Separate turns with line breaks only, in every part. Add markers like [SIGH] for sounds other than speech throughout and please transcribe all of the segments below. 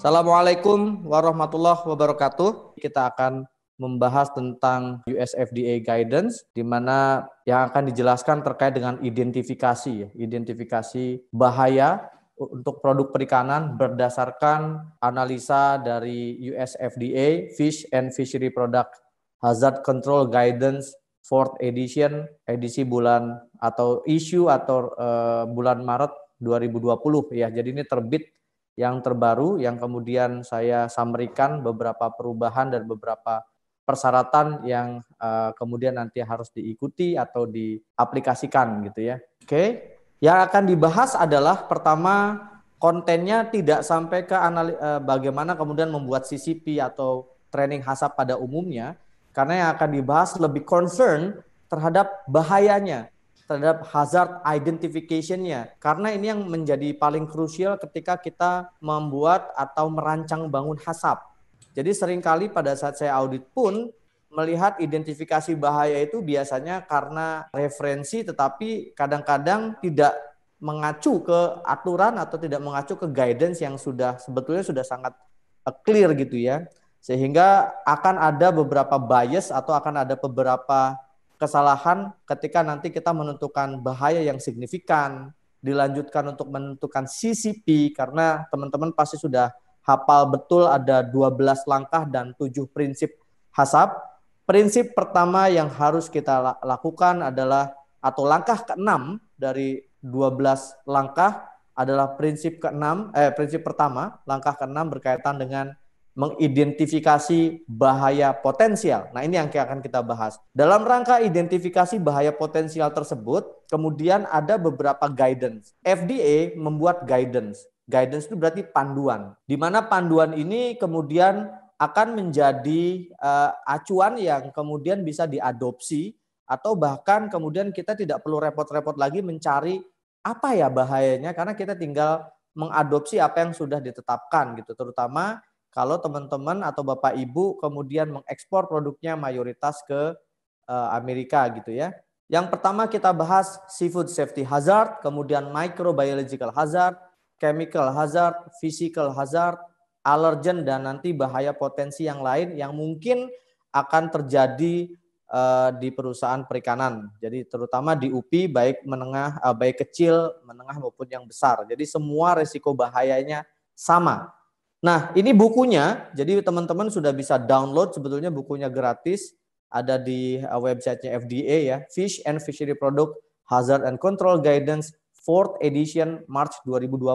Assalamualaikum warahmatullahi wabarakatuh. Kita akan membahas tentang US FDA guidance di mana yang akan dijelaskan terkait dengan identifikasi ya, identifikasi bahaya untuk produk perikanan berdasarkan analisa dari US FDA Fish and Fishery Product Hazard Control Guidance Fourth Edition edisi bulan atau issue atau uh, bulan Maret 2020 ya. Jadi ini terbit yang terbaru yang kemudian saya samerikan beberapa perubahan dan beberapa persyaratan yang uh, kemudian nanti harus diikuti atau diaplikasikan gitu ya. Oke. Okay. Yang akan dibahas adalah pertama kontennya tidak sampai ke anali, uh, bagaimana kemudian membuat CCP atau training hasap pada umumnya karena yang akan dibahas lebih concern terhadap bahayanya terhadap hazard identification-nya. Karena ini yang menjadi paling krusial ketika kita membuat atau merancang bangun hasap. Jadi seringkali pada saat saya audit pun melihat identifikasi bahaya itu biasanya karena referensi tetapi kadang-kadang tidak mengacu ke aturan atau tidak mengacu ke guidance yang sudah sebetulnya sudah sangat eh, clear gitu ya. Sehingga akan ada beberapa bias atau akan ada beberapa kesalahan ketika nanti kita menentukan bahaya yang signifikan, dilanjutkan untuk menentukan CCP karena teman-teman pasti sudah hafal betul ada 12 langkah dan 7 prinsip HASAP Prinsip pertama yang harus kita lakukan adalah atau langkah ke-6 dari 12 langkah adalah prinsip ke-6 eh prinsip pertama, langkah ke-6 berkaitan dengan mengidentifikasi bahaya potensial. Nah, ini yang akan kita bahas. Dalam rangka identifikasi bahaya potensial tersebut, kemudian ada beberapa guidance. FDA membuat guidance. Guidance itu berarti panduan. Di mana panduan ini kemudian akan menjadi uh, acuan yang kemudian bisa diadopsi atau bahkan kemudian kita tidak perlu repot-repot lagi mencari apa ya bahayanya karena kita tinggal mengadopsi apa yang sudah ditetapkan gitu terutama kalau teman-teman atau Bapak Ibu kemudian mengekspor produknya mayoritas ke eh, Amerika gitu ya. Yang pertama kita bahas seafood safety hazard, kemudian microbiological hazard, chemical hazard, physical hazard, allergen dan nanti bahaya potensi yang lain yang mungkin akan terjadi eh, di perusahaan perikanan. Jadi terutama di UPI baik menengah eh, baik kecil, menengah maupun yang besar. Jadi semua resiko bahayanya sama. Nah, ini bukunya, jadi teman-teman sudah bisa download sebetulnya bukunya gratis, ada di uh, websitenya FDA ya, Fish and Fishery Product Hazard and Control Guidance Fourth Edition March 2020.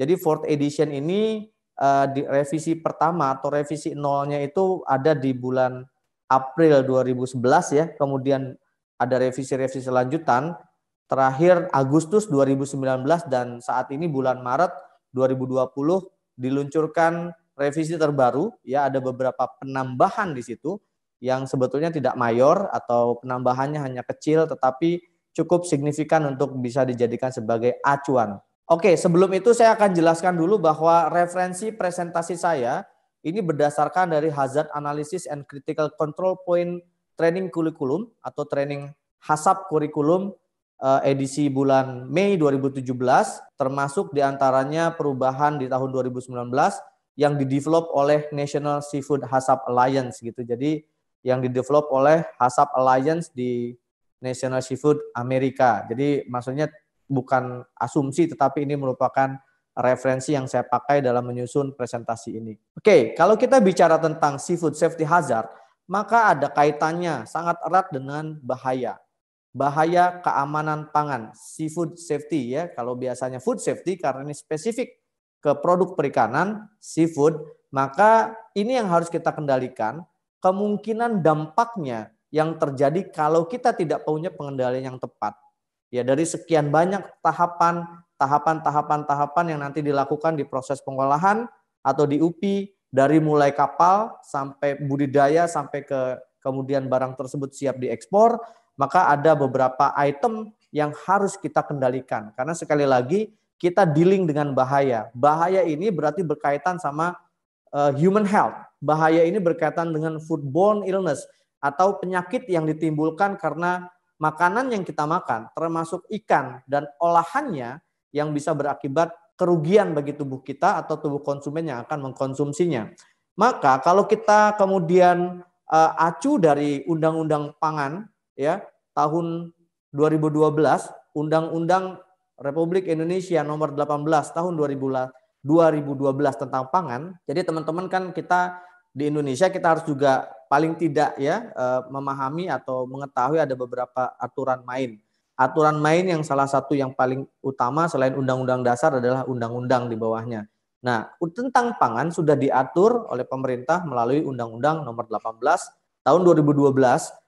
Jadi Fourth Edition ini uh, di revisi pertama atau revisi nolnya itu ada di bulan April 2011 ya, kemudian ada revisi-revisi lanjutan, terakhir Agustus 2019 dan saat ini bulan Maret 2020 diluncurkan revisi terbaru ya ada beberapa penambahan di situ yang sebetulnya tidak mayor atau penambahannya hanya kecil tetapi cukup signifikan untuk bisa dijadikan sebagai acuan. Oke, sebelum itu saya akan jelaskan dulu bahwa referensi presentasi saya ini berdasarkan dari Hazard Analysis and Critical Control Point Training Curriculum atau training HASAP kurikulum Eh, edisi bulan Mei 2017 termasuk diantaranya perubahan di tahun 2019 yang didevelop oleh National Seafood Hasap Alliance gitu. Jadi yang didevelop oleh Hasap Alliance di National Seafood Amerika. Jadi maksudnya bukan asumsi tetapi ini merupakan referensi yang saya pakai dalam menyusun presentasi ini. Oke, kalau kita bicara tentang seafood safety hazard, maka ada kaitannya sangat erat dengan bahaya bahaya keamanan pangan, seafood safety ya. Kalau biasanya food safety karena ini spesifik ke produk perikanan, seafood, maka ini yang harus kita kendalikan. Kemungkinan dampaknya yang terjadi kalau kita tidak punya pengendalian yang tepat. Ya dari sekian banyak tahapan, tahapan-tahapan tahapan yang nanti dilakukan di proses pengolahan atau di UPI dari mulai kapal sampai budidaya sampai ke kemudian barang tersebut siap diekspor maka ada beberapa item yang harus kita kendalikan. Karena sekali lagi kita dealing dengan bahaya. Bahaya ini berarti berkaitan sama uh, human health. Bahaya ini berkaitan dengan foodborne illness atau penyakit yang ditimbulkan karena makanan yang kita makan, termasuk ikan dan olahannya yang bisa berakibat kerugian bagi tubuh kita atau tubuh konsumen yang akan mengkonsumsinya. Maka kalau kita kemudian uh, acu dari undang-undang pangan ya tahun 2012 Undang-Undang Republik Indonesia nomor 18 tahun 2012 tentang pangan. Jadi teman-teman kan kita di Indonesia kita harus juga paling tidak ya eh, memahami atau mengetahui ada beberapa aturan main. Aturan main yang salah satu yang paling utama selain undang-undang dasar adalah undang-undang di bawahnya. Nah, tentang pangan sudah diatur oleh pemerintah melalui Undang-Undang Nomor 18 tahun 2012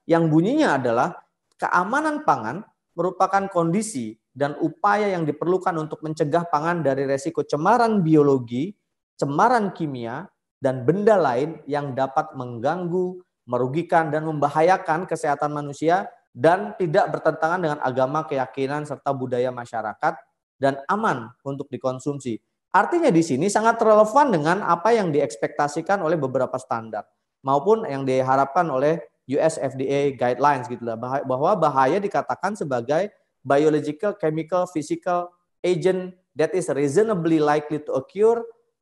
yang bunyinya adalah keamanan pangan merupakan kondisi dan upaya yang diperlukan untuk mencegah pangan dari resiko cemaran biologi, cemaran kimia, dan benda lain yang dapat mengganggu, merugikan, dan membahayakan kesehatan manusia dan tidak bertentangan dengan agama, keyakinan, serta budaya masyarakat dan aman untuk dikonsumsi. Artinya di sini sangat relevan dengan apa yang diekspektasikan oleh beberapa standar maupun yang diharapkan oleh US FDA guidelines gitu lah bahwa bahaya dikatakan sebagai biological, chemical, physical agent that is reasonably likely to occur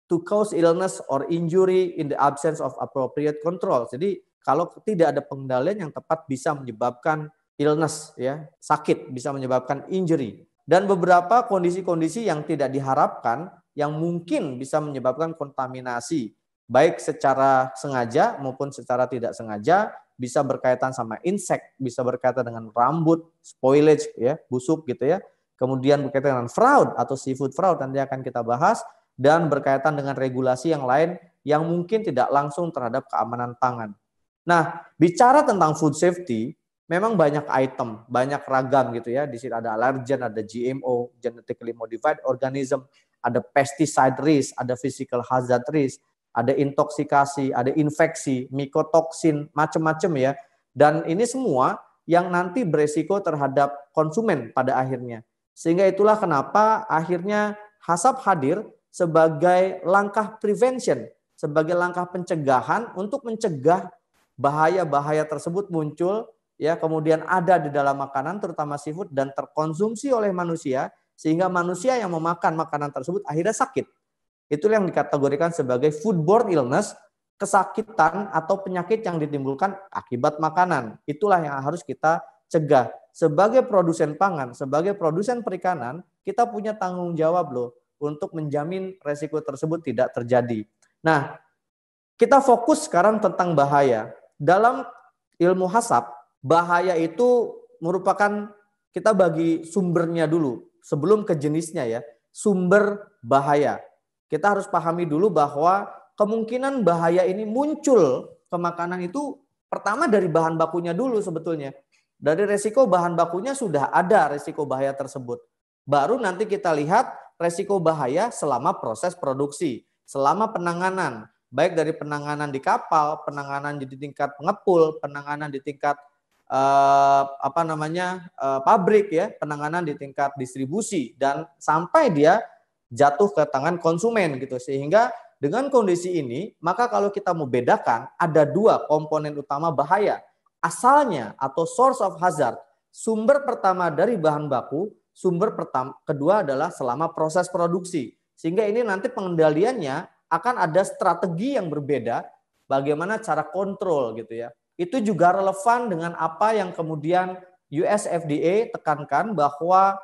to cause illness or injury in the absence of appropriate control. Jadi kalau tidak ada pengendalian yang tepat bisa menyebabkan illness ya, sakit bisa menyebabkan injury dan beberapa kondisi-kondisi yang tidak diharapkan yang mungkin bisa menyebabkan kontaminasi baik secara sengaja maupun secara tidak sengaja bisa berkaitan sama insek, bisa berkaitan dengan rambut, spoilage ya, busuk gitu ya. Kemudian berkaitan dengan fraud atau seafood fraud nanti akan kita bahas dan berkaitan dengan regulasi yang lain yang mungkin tidak langsung terhadap keamanan pangan. Nah, bicara tentang food safety, memang banyak item, banyak ragam gitu ya. Di sini ada alergen, ada GMO, genetically modified organism, ada pesticide risk, ada physical hazard risk, ada intoksikasi, ada infeksi, mikotoksin, macam-macam ya. Dan ini semua yang nanti beresiko terhadap konsumen pada akhirnya. Sehingga itulah kenapa akhirnya HASAP hadir sebagai langkah prevention, sebagai langkah pencegahan untuk mencegah bahaya-bahaya tersebut muncul ya kemudian ada di dalam makanan terutama seafood dan terkonsumsi oleh manusia sehingga manusia yang memakan makanan tersebut akhirnya sakit itu yang dikategorikan sebagai foodborne illness, kesakitan atau penyakit yang ditimbulkan akibat makanan. Itulah yang harus kita cegah. Sebagai produsen pangan, sebagai produsen perikanan, kita punya tanggung jawab loh untuk menjamin resiko tersebut tidak terjadi. Nah, kita fokus sekarang tentang bahaya. Dalam ilmu hasap. bahaya itu merupakan kita bagi sumbernya dulu sebelum ke jenisnya ya. Sumber bahaya. Kita harus pahami dulu bahwa kemungkinan bahaya ini muncul ke makanan itu pertama dari bahan bakunya dulu sebetulnya. Dari resiko bahan bakunya sudah ada resiko bahaya tersebut. Baru nanti kita lihat resiko bahaya selama proses produksi, selama penanganan. Baik dari penanganan di kapal, penanganan di tingkat pengepul, penanganan di tingkat eh, apa namanya eh, pabrik ya, penanganan di tingkat distribusi dan sampai dia jatuh ke tangan konsumen gitu. Sehingga dengan kondisi ini, maka kalau kita mau bedakan ada dua komponen utama bahaya. Asalnya atau source of hazard, sumber pertama dari bahan baku, sumber pertama kedua adalah selama proses produksi. Sehingga ini nanti pengendaliannya akan ada strategi yang berbeda bagaimana cara kontrol gitu ya. Itu juga relevan dengan apa yang kemudian US FDA tekankan bahwa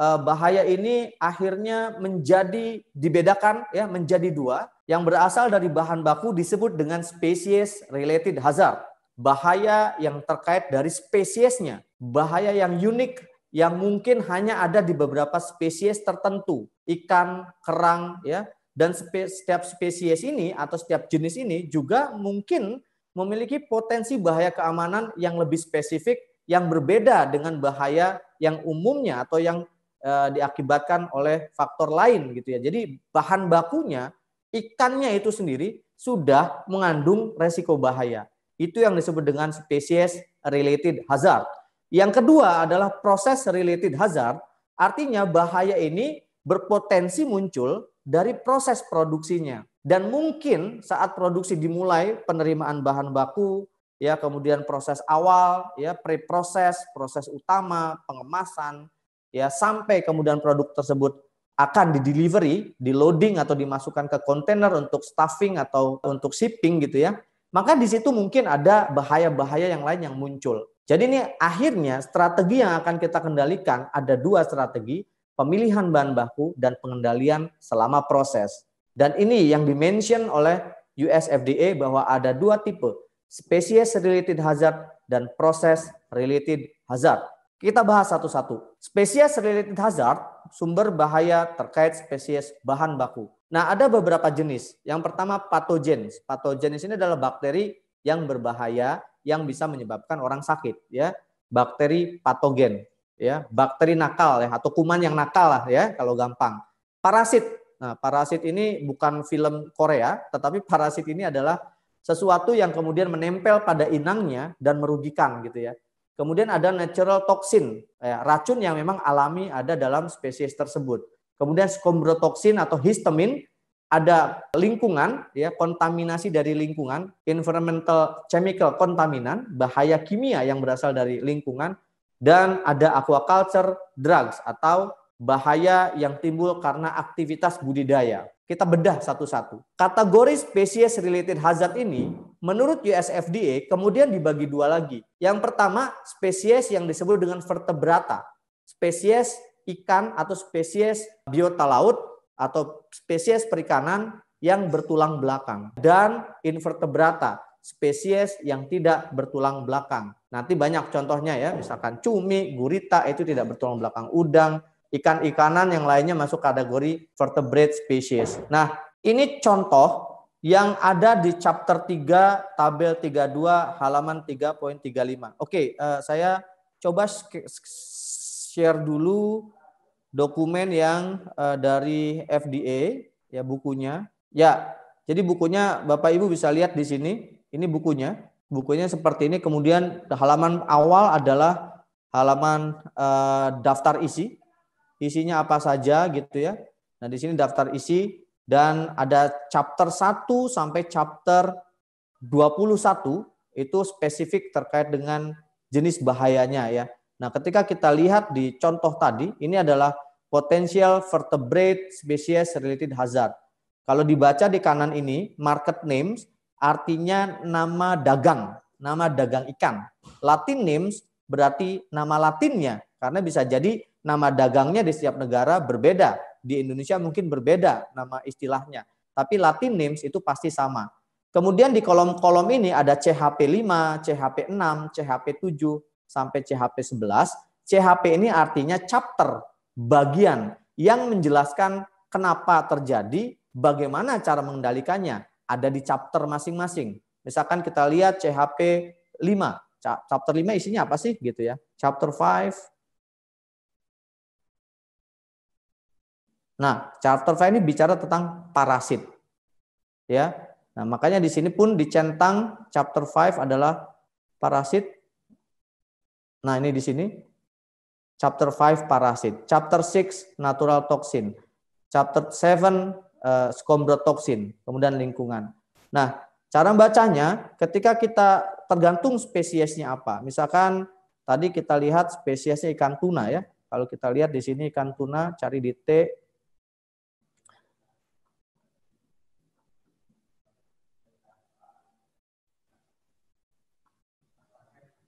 Eh, bahaya ini akhirnya menjadi dibedakan ya menjadi dua yang berasal dari bahan baku disebut dengan species related hazard bahaya yang terkait dari spesiesnya bahaya yang unik yang mungkin hanya ada di beberapa spesies tertentu ikan kerang ya dan setiap spesies ini atau setiap jenis ini juga mungkin memiliki potensi bahaya keamanan yang lebih spesifik yang berbeda dengan bahaya yang umumnya atau yang Eh, diakibatkan oleh faktor lain gitu ya. Jadi bahan bakunya ikannya itu sendiri sudah mengandung resiko bahaya. Itu yang disebut dengan species related hazard. Yang kedua adalah proses related hazard, artinya bahaya ini berpotensi muncul dari proses produksinya. Dan mungkin saat produksi dimulai, penerimaan bahan baku, ya kemudian proses awal, ya pre-proses, proses utama, pengemasan, ya sampai kemudian produk tersebut akan di delivery, di loading atau dimasukkan ke kontainer untuk staffing atau untuk shipping gitu ya. Maka di situ mungkin ada bahaya-bahaya yang lain yang muncul. Jadi ini akhirnya strategi yang akan kita kendalikan ada dua strategi, pemilihan bahan baku dan pengendalian selama proses. Dan ini yang dimention oleh US FDA bahwa ada dua tipe, species related hazard dan process related hazard. Kita bahas satu-satu. Spesies related hazard, sumber bahaya terkait spesies bahan baku. Nah, ada beberapa jenis. Yang pertama patogen. Patogen ini adalah bakteri yang berbahaya yang bisa menyebabkan orang sakit, ya. Bakteri patogen, ya. Bakteri nakal ya atau kuman yang nakal lah ya kalau gampang. Parasit. Nah, parasit ini bukan film Korea, tetapi parasit ini adalah sesuatu yang kemudian menempel pada inangnya dan merugikan gitu ya Kemudian ada natural toxin, ya, racun yang memang alami ada dalam spesies tersebut. Kemudian skombrotoxin atau histamin ada lingkungan ya kontaminasi dari lingkungan environmental chemical kontaminan bahaya kimia yang berasal dari lingkungan dan ada aquaculture drugs atau bahaya yang timbul karena aktivitas budidaya kita bedah satu-satu kategori spesies related hazard ini menurut USFDA kemudian dibagi dua lagi. Yang pertama spesies yang disebut dengan vertebrata, spesies ikan atau spesies biota laut atau spesies perikanan yang bertulang belakang dan invertebrata, spesies yang tidak bertulang belakang. Nanti banyak contohnya ya, misalkan cumi, gurita itu tidak bertulang belakang, udang, ikan-ikanan yang lainnya masuk kategori vertebrate species. Nah, ini contoh yang ada di chapter 3 tabel 32 halaman 3.35. Oke, uh, saya coba share dulu dokumen yang uh, dari FDA ya bukunya. Ya, jadi bukunya Bapak Ibu bisa lihat di sini. Ini bukunya. Bukunya seperti ini. Kemudian halaman awal adalah halaman uh, daftar isi. Isinya apa saja gitu ya. Nah, di sini daftar isi dan ada chapter 1 sampai chapter 21 itu spesifik terkait dengan jenis bahayanya ya. Nah, ketika kita lihat di contoh tadi, ini adalah potential vertebrate species related hazard. Kalau dibaca di kanan ini, market names artinya nama dagang, nama dagang ikan. Latin names berarti nama latinnya, karena bisa jadi nama dagangnya di setiap negara berbeda di Indonesia mungkin berbeda nama istilahnya, tapi Latin names itu pasti sama. Kemudian di kolom-kolom ini ada CHP5, CHP6, CHP7 sampai CHP11. CHP ini artinya chapter, bagian yang menjelaskan kenapa terjadi, bagaimana cara mengendalikannya. Ada di chapter masing-masing. Misalkan kita lihat CHP 5. Chapter 5 isinya apa sih gitu ya? Chapter 5, Nah, Charterfly ini bicara tentang parasit. Ya. Nah, makanya di sini pun dicentang chapter 5 adalah parasit. Nah, ini di sini chapter 5 parasit, chapter 6 natural toxin, chapter 7 uh, eh, scombrotoxin, kemudian lingkungan. Nah, cara bacanya ketika kita tergantung spesiesnya apa. Misalkan tadi kita lihat spesiesnya ikan tuna ya. Kalau kita lihat di sini ikan tuna cari di T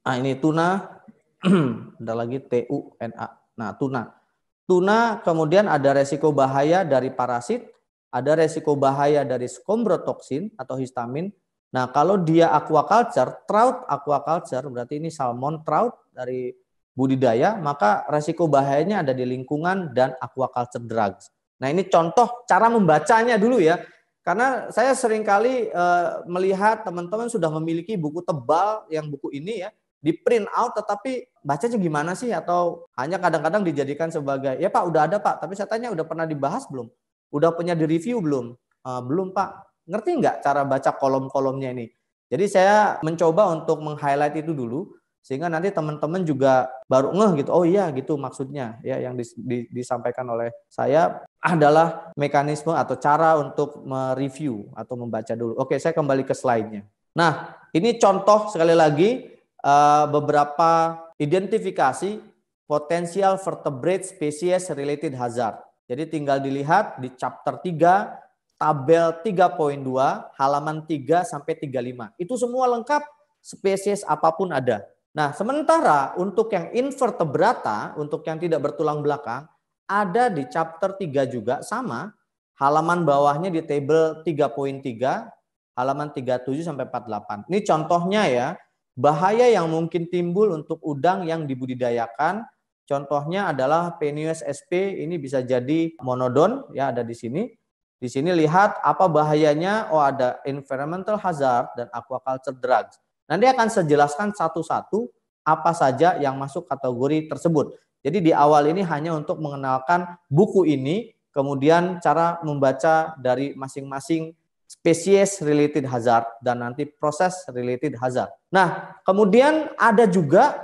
ah ini tuna [CLEARS THROAT] ada lagi T U N A. Nah, tuna. Tuna kemudian ada resiko bahaya dari parasit, ada resiko bahaya dari skombrotoksin atau histamin. Nah, kalau dia aquaculture, trout aquaculture berarti ini salmon trout dari budidaya, maka resiko bahayanya ada di lingkungan dan aquaculture drugs. Nah, ini contoh cara membacanya dulu ya. Karena saya seringkali eh, melihat teman-teman sudah memiliki buku tebal yang buku ini ya di print out tetapi bacanya gimana sih atau hanya kadang-kadang dijadikan sebagai ya Pak udah ada Pak tapi saya tanya udah pernah dibahas belum udah punya di review belum e, belum Pak ngerti nggak cara baca kolom-kolomnya ini jadi saya mencoba untuk meng-highlight itu dulu sehingga nanti teman-teman juga baru ngeh gitu oh iya gitu maksudnya ya yang di, di, disampaikan oleh saya adalah mekanisme atau cara untuk mereview atau membaca dulu oke saya kembali ke slide-nya nah ini contoh sekali lagi uh, beberapa identifikasi potensial vertebrate species related hazard. Jadi tinggal dilihat di chapter 3 tabel 3.2 halaman 3 sampai 35. Itu semua lengkap spesies apapun ada. Nah, sementara untuk yang invertebrata, untuk yang tidak bertulang belakang, ada di chapter 3 juga sama, halaman bawahnya di table 3.3, halaman 37 sampai 48. Ini contohnya ya, Bahaya yang mungkin timbul untuk udang yang dibudidayakan contohnya adalah Penius sp ini bisa jadi monodon ya ada di sini. Di sini lihat apa bahayanya oh ada environmental hazard dan aquaculture drugs. Nanti akan saya jelaskan satu-satu apa saja yang masuk kategori tersebut. Jadi di awal ini hanya untuk mengenalkan buku ini, kemudian cara membaca dari masing-masing spesies related hazard dan nanti proses related hazard. Nah, kemudian ada juga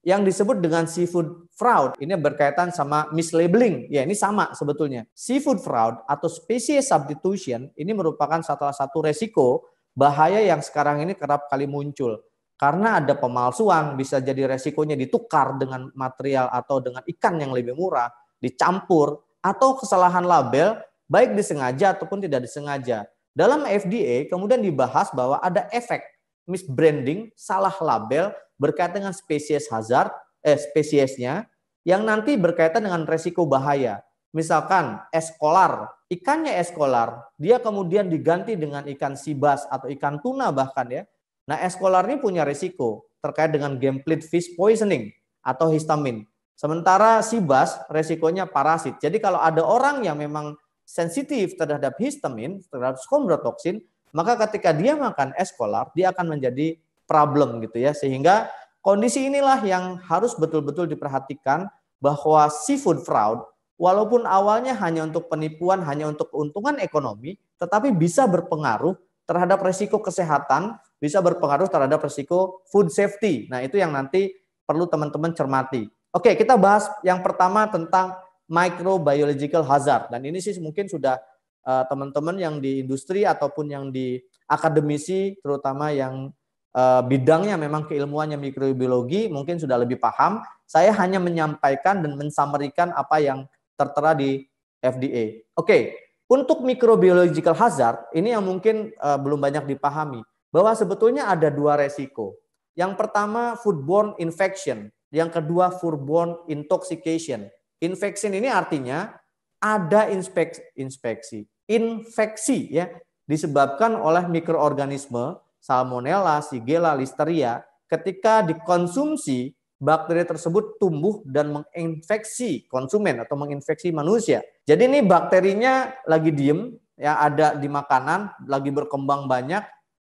yang disebut dengan seafood fraud. Ini berkaitan sama mislabeling. Ya, ini sama sebetulnya. Seafood fraud atau species substitution ini merupakan salah satu resiko bahaya yang sekarang ini kerap kali muncul. Karena ada pemalsuan, bisa jadi resikonya ditukar dengan material atau dengan ikan yang lebih murah, dicampur, atau kesalahan label baik disengaja ataupun tidak disengaja. Dalam FDA kemudian dibahas bahwa ada efek misbranding, salah label berkaitan dengan spesies hazard, eh spesiesnya yang nanti berkaitan dengan resiko bahaya. Misalkan eskolar, ikannya eskolar, dia kemudian diganti dengan ikan sibas atau ikan tuna bahkan ya. Nah eskolar ini punya resiko terkait dengan gameplit fish poisoning atau histamin. Sementara sibas resikonya parasit. Jadi kalau ada orang yang memang sensitif terhadap histamin, terhadap skombrotoksin, maka ketika dia makan eskolar, dia akan menjadi problem gitu ya. Sehingga kondisi inilah yang harus betul-betul diperhatikan bahwa seafood fraud walaupun awalnya hanya untuk penipuan, hanya untuk keuntungan ekonomi, tetapi bisa berpengaruh terhadap resiko kesehatan, bisa berpengaruh terhadap resiko food safety. Nah, itu yang nanti perlu teman-teman cermati. Oke, kita bahas yang pertama tentang microbiological hazard. Dan ini sih mungkin sudah eh, teman-teman yang di industri ataupun yang di akademisi, terutama yang eh, bidangnya memang keilmuannya mikrobiologi, mungkin sudah lebih paham. Saya hanya menyampaikan dan mensamerikan apa yang tertera di FDA. Oke, okay. untuk microbiological hazard ini yang mungkin uh, belum banyak dipahami bahwa sebetulnya ada dua resiko. Yang pertama foodborne infection, yang kedua foodborne intoxication. Infeksi ini artinya ada inspeksi, inspeksi, infeksi ya disebabkan oleh mikroorganisme salmonella, Shigella, listeria ketika dikonsumsi bakteri tersebut tumbuh dan menginfeksi konsumen atau menginfeksi manusia. Jadi ini bakterinya lagi diem ya ada di makanan lagi berkembang banyak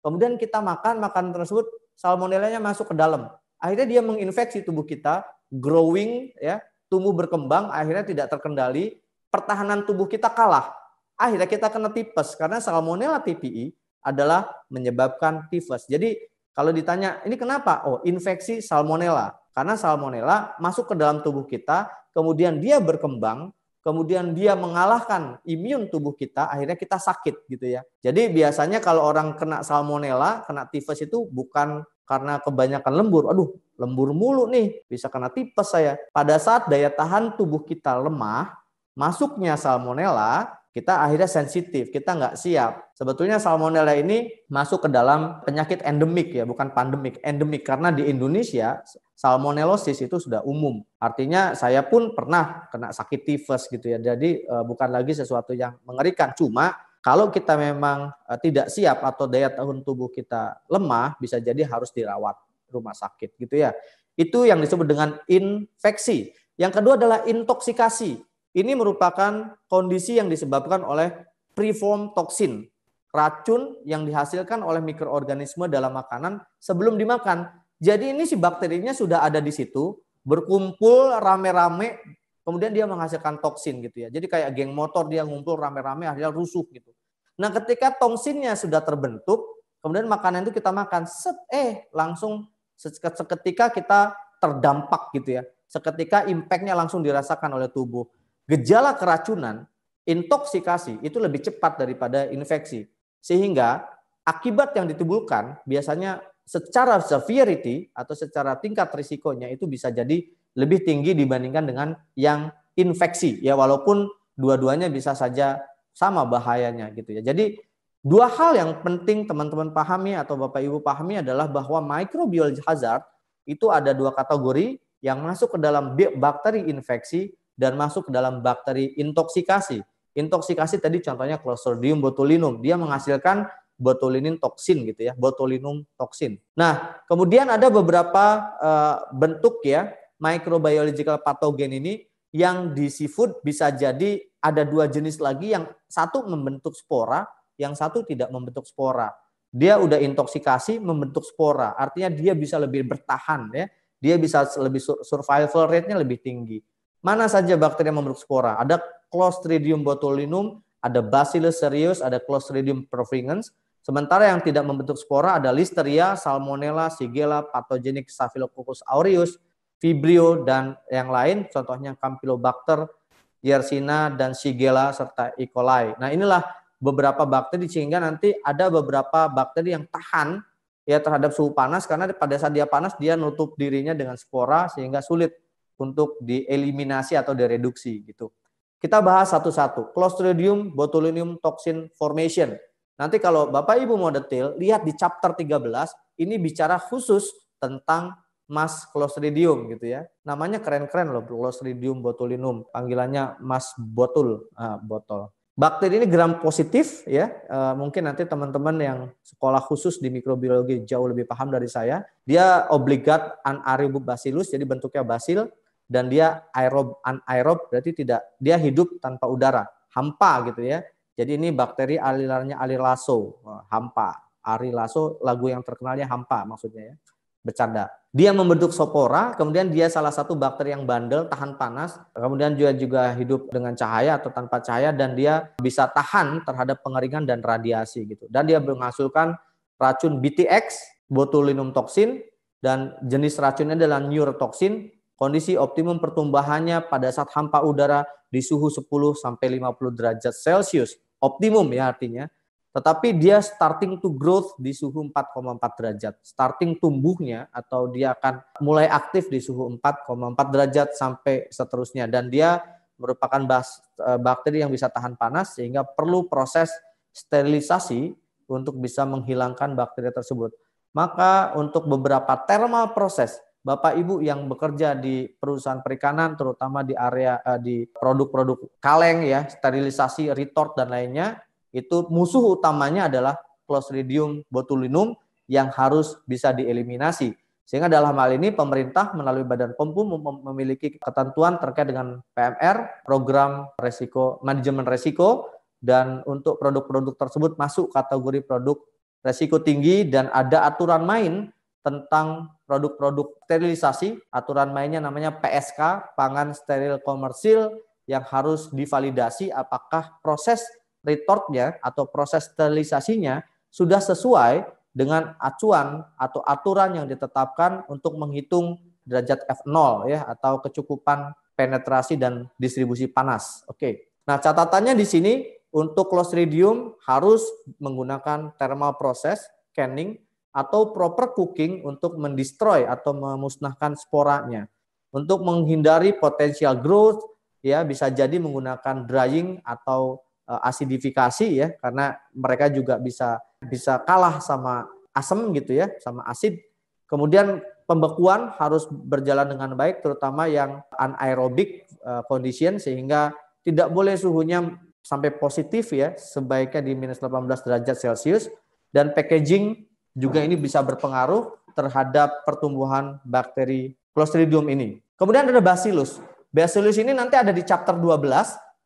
kemudian kita makan makanan tersebut salmonellanya masuk ke dalam akhirnya dia menginfeksi tubuh kita growing ya tumbuh berkembang, akhirnya tidak terkendali, pertahanan tubuh kita kalah. Akhirnya kita kena tipes karena salmonella TPI e adalah menyebabkan tipes. Jadi kalau ditanya ini kenapa? Oh, infeksi salmonella. Karena salmonella masuk ke dalam tubuh kita, kemudian dia berkembang, kemudian dia mengalahkan imun tubuh kita, akhirnya kita sakit gitu ya. Jadi biasanya kalau orang kena salmonella, kena tipes itu bukan karena kebanyakan lembur, aduh lembur mulu nih, bisa kena tipes saya. Pada saat daya tahan tubuh kita lemah, masuknya salmonella, kita akhirnya sensitif, kita nggak siap. Sebetulnya salmonella ini masuk ke dalam penyakit endemik ya, bukan pandemik, endemik. Karena di Indonesia salmonelosis itu sudah umum. Artinya saya pun pernah kena sakit tifus gitu ya. Jadi eh, bukan lagi sesuatu yang mengerikan, cuma kalau kita memang eh, tidak siap atau daya tahan tubuh kita lemah, bisa jadi harus dirawat rumah sakit gitu ya. Itu yang disebut dengan infeksi. Yang kedua adalah intoksikasi. Ini merupakan kondisi yang disebabkan oleh preform toksin, racun yang dihasilkan oleh mikroorganisme dalam makanan sebelum dimakan. Jadi ini si bakterinya sudah ada di situ, berkumpul rame-rame Kemudian dia menghasilkan toksin gitu ya. Jadi kayak geng motor dia ngumpul rame-rame akhirnya rusuh gitu. Nah ketika toksinnya sudah terbentuk, kemudian makanan itu kita makan, set eh langsung seketika kita terdampak gitu ya. Seketika impact-nya langsung dirasakan oleh tubuh. Gejala keracunan, intoksikasi itu lebih cepat daripada infeksi. Sehingga akibat yang ditimbulkan biasanya secara severity atau secara tingkat risikonya itu bisa jadi lebih tinggi dibandingkan dengan yang infeksi ya walaupun dua-duanya bisa saja sama bahayanya gitu ya. Jadi dua hal yang penting teman-teman pahami atau Bapak Ibu pahami adalah bahwa microbial hazard itu ada dua kategori yang masuk ke dalam bakteri infeksi dan masuk ke dalam bakteri intoksikasi. Intoksikasi tadi contohnya Clostridium botulinum, dia menghasilkan botulinin toksin gitu ya, botulinum toksin. Nah, kemudian ada beberapa uh, bentuk ya microbiological patogen ini yang di seafood bisa jadi ada dua jenis lagi yang satu membentuk spora, yang satu tidak membentuk spora. Dia udah intoksikasi membentuk spora, artinya dia bisa lebih bertahan ya. Dia bisa lebih survival rate-nya lebih tinggi. Mana saja bakteri yang membentuk spora? Ada Clostridium botulinum, ada Bacillus cereus, ada Clostridium perfringens. Sementara yang tidak membentuk spora ada Listeria, Salmonella, Shigella, Pathogenic Staphylococcus aureus, Vibrio dan yang lain, contohnya Campylobacter, Yersina dan Shigella serta E. coli. Nah, inilah beberapa bakteri sehingga nanti ada beberapa bakteri yang tahan ya terhadap suhu panas karena pada saat dia panas dia nutup dirinya dengan spora sehingga sulit untuk dieliminasi atau direduksi gitu. Kita bahas satu-satu. Clostridium botulinum toxin formation. Nanti kalau Bapak Ibu mau detail, lihat di chapter 13 ini bicara khusus tentang Mas Clostridium gitu ya. Namanya keren-keren loh, Clostridium botulinum. Panggilannya Mas Botul, ah, botol. Bakteri ini gram positif ya. E, mungkin nanti teman-teman yang sekolah khusus di mikrobiologi jauh lebih paham dari saya. Dia obligat anaerob bacillus jadi bentuknya basil dan dia aerob anaerob berarti tidak dia hidup tanpa udara, hampa gitu ya. Jadi ini bakteri alirannya alilaso, hampa. Arilaso lagu yang terkenalnya hampa maksudnya ya. Bercanda. Dia membentuk sopora, kemudian dia salah satu bakteri yang bandel, tahan panas, kemudian dia juga hidup dengan cahaya atau tanpa cahaya, dan dia bisa tahan terhadap pengeringan dan radiasi gitu. Dan dia menghasilkan racun BTX, botulinum toksin, dan jenis racunnya adalah neurotoksin. Kondisi optimum pertumbuhannya pada saat hampa udara di suhu 10 sampai 50 derajat Celcius. Optimum ya artinya. Tetapi dia starting to growth di suhu 4,4 derajat. Starting tumbuhnya atau dia akan mulai aktif di suhu 4,4 derajat sampai seterusnya. Dan dia merupakan e, bakteri yang bisa tahan panas sehingga perlu proses sterilisasi untuk bisa menghilangkan bakteri tersebut. Maka untuk beberapa thermal proses Bapak Ibu yang bekerja di perusahaan perikanan terutama di area e, di produk-produk kaleng ya, sterilisasi, retort dan lainnya itu musuh utamanya adalah Clostridium botulinum yang harus bisa dieliminasi. Sehingga dalam hal ini pemerintah melalui Badan POM memiliki ketentuan terkait dengan PMR, program resiko manajemen resiko dan untuk produk-produk tersebut masuk kategori produk resiko tinggi dan ada aturan main tentang produk-produk sterilisasi, aturan mainnya namanya PSK, pangan steril komersil yang harus divalidasi apakah proses retortnya atau proses sterilisasinya sudah sesuai dengan acuan atau aturan yang ditetapkan untuk menghitung derajat F0 ya atau kecukupan penetrasi dan distribusi panas. Oke. Nah, catatannya di sini untuk Clostridium harus menggunakan thermal process canning atau proper cooking untuk mendestroy atau memusnahkan sporanya. Untuk menghindari potensial growth ya bisa jadi menggunakan drying atau Eh, asidifikasi ya karena mereka juga bisa bisa kalah sama asam gitu ya sama asid kemudian pembekuan harus berjalan dengan baik terutama yang anaerobic eh, condition sehingga tidak boleh suhunya sampai positif ya sebaiknya di minus 18 derajat celcius dan packaging juga ini bisa berpengaruh terhadap pertumbuhan bakteri Clostridium ini kemudian ada Bacillus Bacillus ini nanti ada di chapter 12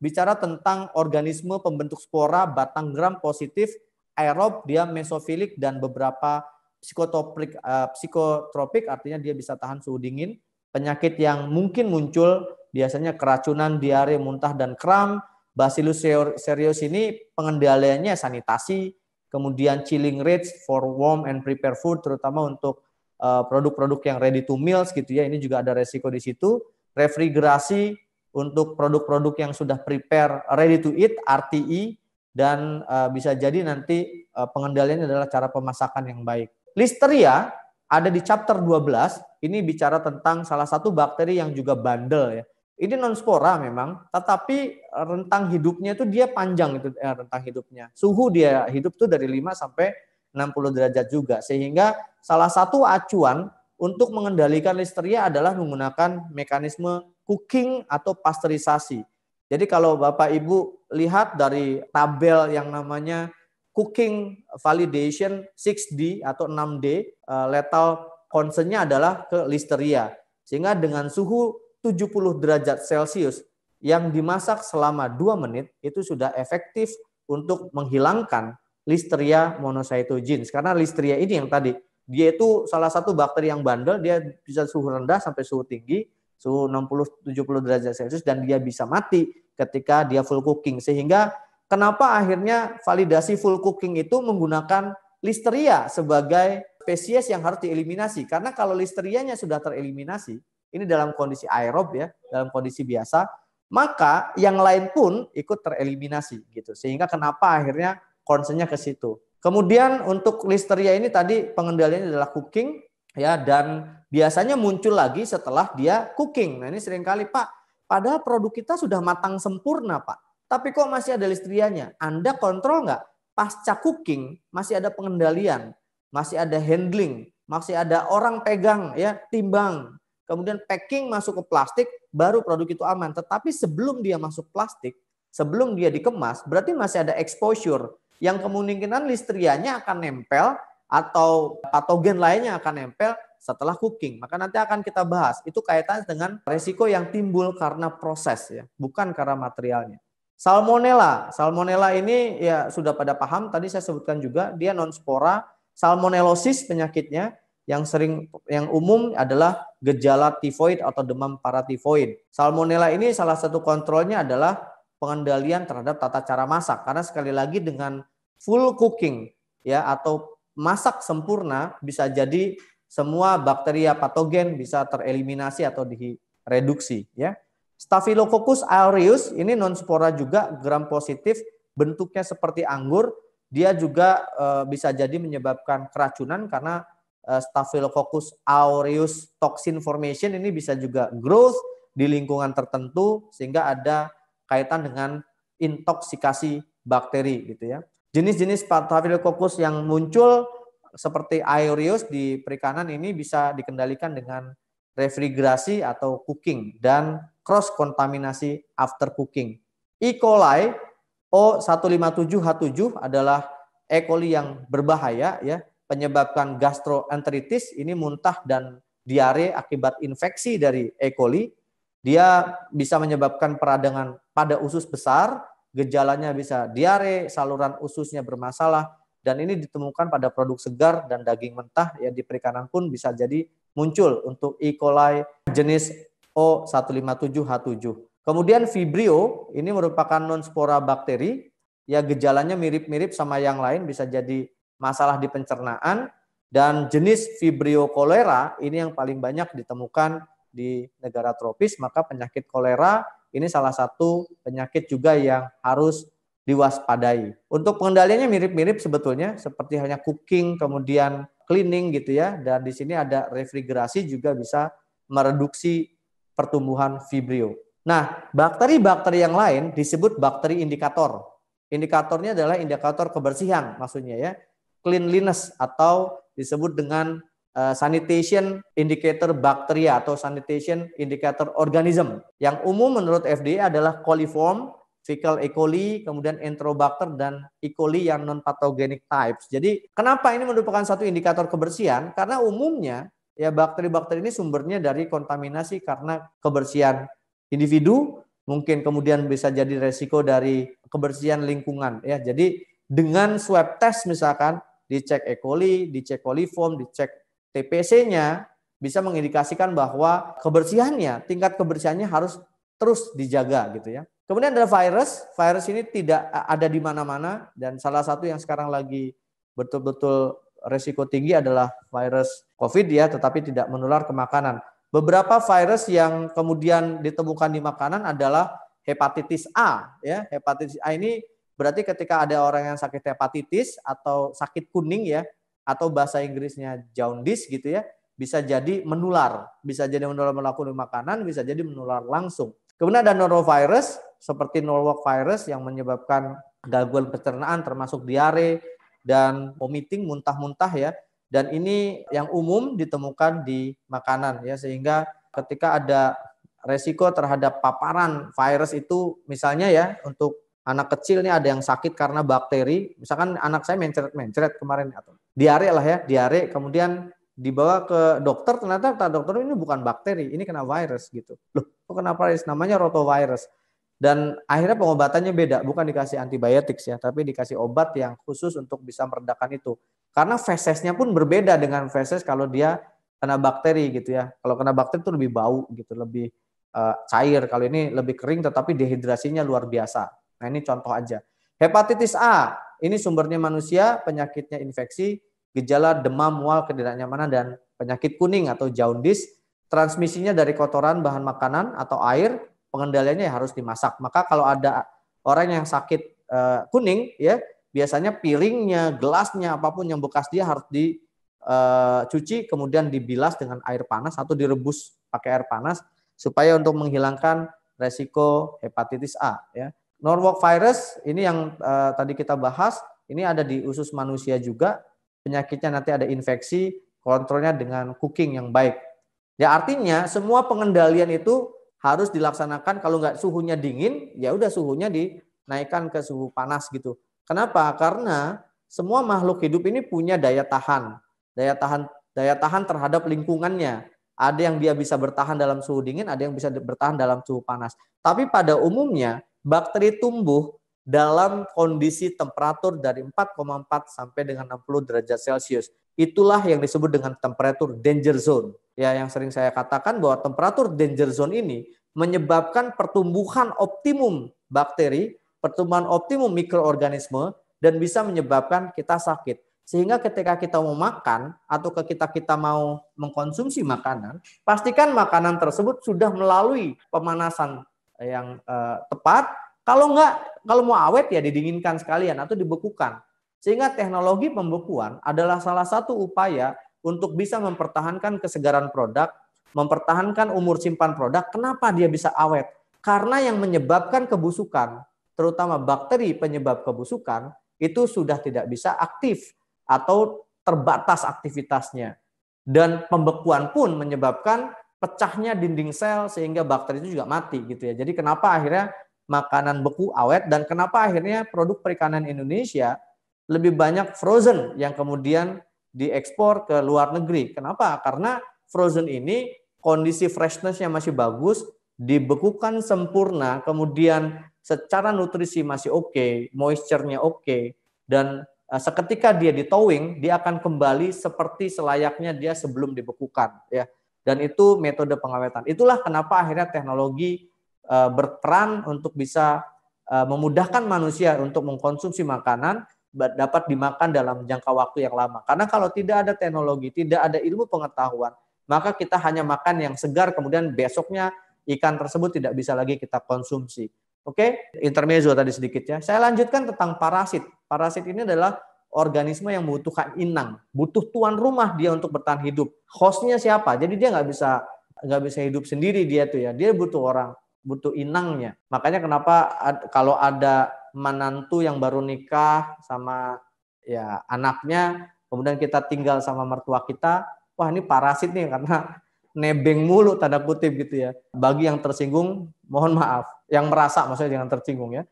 bicara tentang organisme pembentuk spora batang gram positif, aerob, dia mesofilik dan beberapa psikotropik, uh, eh, psikotropik artinya dia bisa tahan suhu dingin. Penyakit yang mungkin muncul biasanya keracunan, diare, muntah dan kram. Bacillus serius ini pengendaliannya sanitasi, kemudian chilling rates for warm and prepare food terutama untuk eh, produk-produk yang ready to meals gitu ya. Ini juga ada resiko di situ. Refrigerasi untuk produk-produk yang sudah prepare ready to eat RTE dan uh, bisa jadi nanti uh, pengendaliannya adalah cara pemasakan yang baik. Listeria ada di chapter 12, ini bicara tentang salah satu bakteri yang juga bandel ya. Ini non spora memang, tetapi rentang hidupnya itu dia panjang itu eh, rentang hidupnya. Suhu dia hidup tuh dari 5 sampai 60 derajat juga sehingga salah satu acuan untuk mengendalikan listeria adalah menggunakan mekanisme cooking atau pasteurisasi. Jadi kalau Bapak Ibu lihat dari tabel yang namanya cooking validation 6D atau 6D, eh, lethal concernnya adalah ke listeria. Sehingga dengan suhu 70 derajat Celcius yang dimasak selama 2 menit itu sudah efektif untuk menghilangkan listeria monocytogenes. Karena listeria ini yang tadi, dia itu salah satu bakteri yang bandel, dia bisa suhu rendah sampai suhu tinggi, suhu 60 70 derajat Celcius dan dia bisa mati ketika dia full cooking sehingga kenapa akhirnya validasi full cooking itu menggunakan listeria sebagai spesies yang harus dieliminasi karena kalau listerianya sudah tereliminasi ini dalam kondisi aerob ya dalam kondisi biasa maka yang lain pun ikut tereliminasi gitu sehingga kenapa akhirnya concernnya ke situ kemudian untuk listeria ini tadi pengendaliannya adalah cooking ya dan biasanya muncul lagi setelah dia cooking. Nah ini sering kali Pak, padahal produk kita sudah matang sempurna Pak, tapi kok masih ada listriannya? Anda kontrol nggak? Pasca cooking masih ada pengendalian, masih ada handling, masih ada orang pegang ya timbang, kemudian packing masuk ke plastik, baru produk itu aman. Tetapi sebelum dia masuk plastik, sebelum dia dikemas, berarti masih ada exposure yang kemungkinan listriannya akan nempel atau patogen lainnya akan nempel setelah cooking. Maka nanti akan kita bahas. Itu kaitan dengan resiko yang timbul karena proses ya, bukan karena materialnya. Salmonella, salmonella ini ya sudah pada paham tadi saya sebutkan juga dia non spora. Salmonellosis penyakitnya yang sering yang umum adalah gejala tifoid atau demam paratifoid. Salmonella ini salah satu kontrolnya adalah pengendalian terhadap tata cara masak karena sekali lagi dengan full cooking ya atau masak sempurna bisa jadi semua bakteria ya, patogen bisa tereliminasi atau direduksi ya. Staphylococcus aureus ini non spora juga gram positif, bentuknya seperti anggur, dia juga e, bisa jadi menyebabkan keracunan karena e, Staphylococcus aureus toxin formation ini bisa juga growth di lingkungan tertentu sehingga ada kaitan dengan intoksikasi bakteri gitu ya. Jenis-jenis staphylococcus yang muncul seperti aureus di perikanan ini bisa dikendalikan dengan refrigerasi atau cooking dan cross kontaminasi after cooking. E. coli O157H7 adalah E. coli yang berbahaya ya, penyebabkan gastroenteritis ini muntah dan diare akibat infeksi dari E. coli. Dia bisa menyebabkan peradangan pada usus besar gejalanya bisa diare, saluran ususnya bermasalah, dan ini ditemukan pada produk segar dan daging mentah ya di perikanan pun bisa jadi muncul untuk E. coli jenis O157H7. Kemudian Vibrio ini merupakan non-spora bakteri, ya gejalanya mirip-mirip sama yang lain bisa jadi masalah di pencernaan dan jenis Vibrio cholera ini yang paling banyak ditemukan di negara tropis, maka penyakit kolera ini salah satu penyakit juga yang harus diwaspadai. Untuk pengendaliannya mirip-mirip sebetulnya seperti hanya cooking kemudian cleaning gitu ya dan di sini ada refrigerasi juga bisa mereduksi pertumbuhan vibrio. Nah, bakteri-bakteri yang lain disebut bakteri indikator. Indikatornya adalah indikator kebersihan maksudnya ya, cleanliness atau disebut dengan Eh, sanitation indicator bakteria atau sanitation indicator organism. Yang umum menurut FDA adalah coliform, fecal E. coli, kemudian enterobacter dan E. coli yang non pathogenic types. Jadi, kenapa ini merupakan satu indikator kebersihan? Karena umumnya ya bakteri-bakteri ini sumbernya dari kontaminasi karena kebersihan individu, mungkin kemudian bisa jadi resiko dari kebersihan lingkungan ya. Jadi, dengan swab test misalkan dicek E. coli, dicek coliform, dicek TPC-nya bisa mengindikasikan bahwa kebersihannya, tingkat kebersihannya harus terus dijaga gitu ya. Kemudian ada virus, virus ini tidak ada di mana-mana dan salah satu yang sekarang lagi betul-betul resiko tinggi adalah virus COVID ya, tetapi tidak menular ke makanan. Beberapa virus yang kemudian ditemukan di makanan adalah hepatitis A ya. Hepatitis A ini berarti ketika ada orang yang sakit hepatitis atau sakit kuning ya, atau bahasa Inggrisnya jaundice gitu ya, bisa jadi menular, bisa jadi menular melalui makanan, bisa jadi menular langsung. Kemudian ada norovirus seperti Norwalk virus yang menyebabkan gangguan pencernaan termasuk diare dan vomiting, muntah-muntah ya. Dan ini yang umum ditemukan di makanan ya sehingga ketika ada resiko terhadap paparan virus itu misalnya ya untuk anak kecil ini ada yang sakit karena bakteri, misalkan anak saya mencret-mencret kemarin atau diare lah ya, diare kemudian dibawa ke dokter ternyata kata dokter ini bukan bakteri, ini kena virus gitu. Loh, kok kena virus? Namanya rotavirus. Dan akhirnya pengobatannya beda, bukan dikasih antibiotik ya, tapi dikasih obat yang khusus untuk bisa meredakan itu. Karena fesesnya pun berbeda dengan feses kalau dia kena bakteri gitu ya. Kalau kena bakteri itu lebih bau gitu, lebih uh, cair. Kalau ini lebih kering tetapi dehidrasinya luar biasa. Nah, ini contoh aja. Hepatitis A, ini sumbernya manusia, penyakitnya infeksi, gejala demam, mual, ketidaknyamanan, dan penyakit kuning atau jaundis Transmisinya dari kotoran, bahan makanan, atau air. Pengendaliannya ya harus dimasak. Maka kalau ada orang yang sakit eh, kuning, ya biasanya piringnya, gelasnya, apapun yang bekas dia harus dicuci, eh, kemudian dibilas dengan air panas atau direbus pakai air panas supaya untuk menghilangkan resiko hepatitis A. Ya. Norwalk virus ini yang uh, tadi kita bahas, ini ada di usus manusia juga penyakitnya nanti ada infeksi, kontrolnya dengan cooking yang baik. Ya artinya semua pengendalian itu harus dilaksanakan kalau nggak suhunya dingin, ya udah suhunya dinaikkan ke suhu panas gitu. Kenapa? Karena semua makhluk hidup ini punya daya tahan, daya tahan daya tahan terhadap lingkungannya. Ada yang dia bisa bertahan dalam suhu dingin, ada yang bisa bertahan dalam suhu panas. Tapi pada umumnya bakteri tumbuh dalam kondisi temperatur dari 4,4 sampai dengan 60 derajat Celcius. Itulah yang disebut dengan temperatur danger zone. Ya, yang sering saya katakan bahwa temperatur danger zone ini menyebabkan pertumbuhan optimum bakteri, pertumbuhan optimum mikroorganisme dan bisa menyebabkan kita sakit. Sehingga ketika kita mau makan atau ketika kita mau mengkonsumsi makanan, pastikan makanan tersebut sudah melalui pemanasan yang eh, tepat kalau nggak, kalau mau awet ya didinginkan sekalian atau dibekukan. Sehingga teknologi pembekuan adalah salah satu upaya untuk bisa mempertahankan kesegaran produk, mempertahankan umur simpan produk. Kenapa dia bisa awet? Karena yang menyebabkan kebusukan, terutama bakteri penyebab kebusukan, itu sudah tidak bisa aktif atau terbatas aktivitasnya. Dan pembekuan pun menyebabkan pecahnya dinding sel sehingga bakteri itu juga mati gitu ya. Jadi kenapa akhirnya makanan beku awet dan kenapa akhirnya produk perikanan Indonesia lebih banyak frozen yang kemudian diekspor ke luar negeri. Kenapa? Karena frozen ini kondisi freshnessnya masih bagus, dibekukan sempurna, kemudian secara nutrisi masih oke, okay, moisture-nya oke, okay, dan eh, seketika dia di towing, dia akan kembali seperti selayaknya dia sebelum dibekukan. ya. Dan itu metode pengawetan. Itulah kenapa akhirnya teknologi Eh, berperan untuk bisa eh, memudahkan manusia untuk mengkonsumsi makanan dapat dimakan dalam jangka waktu yang lama. Karena kalau tidak ada teknologi, tidak ada ilmu pengetahuan, maka kita hanya makan yang segar kemudian besoknya ikan tersebut tidak bisa lagi kita konsumsi. Oke, intermezzo tadi sedikit ya. Saya lanjutkan tentang parasit. Parasit ini adalah organisme yang membutuhkan inang, butuh tuan rumah dia untuk bertahan hidup. Hostnya siapa? Jadi dia nggak bisa nggak bisa hidup sendiri dia tuh ya. Dia butuh orang butuh inangnya. Makanya kenapa ad, kalau ada menantu yang baru nikah sama ya anaknya, kemudian kita tinggal sama mertua kita, wah ini parasit nih karena nebeng mulu tanda kutip gitu ya. Bagi yang tersinggung, mohon maaf. Yang merasa maksudnya jangan tersinggung ya.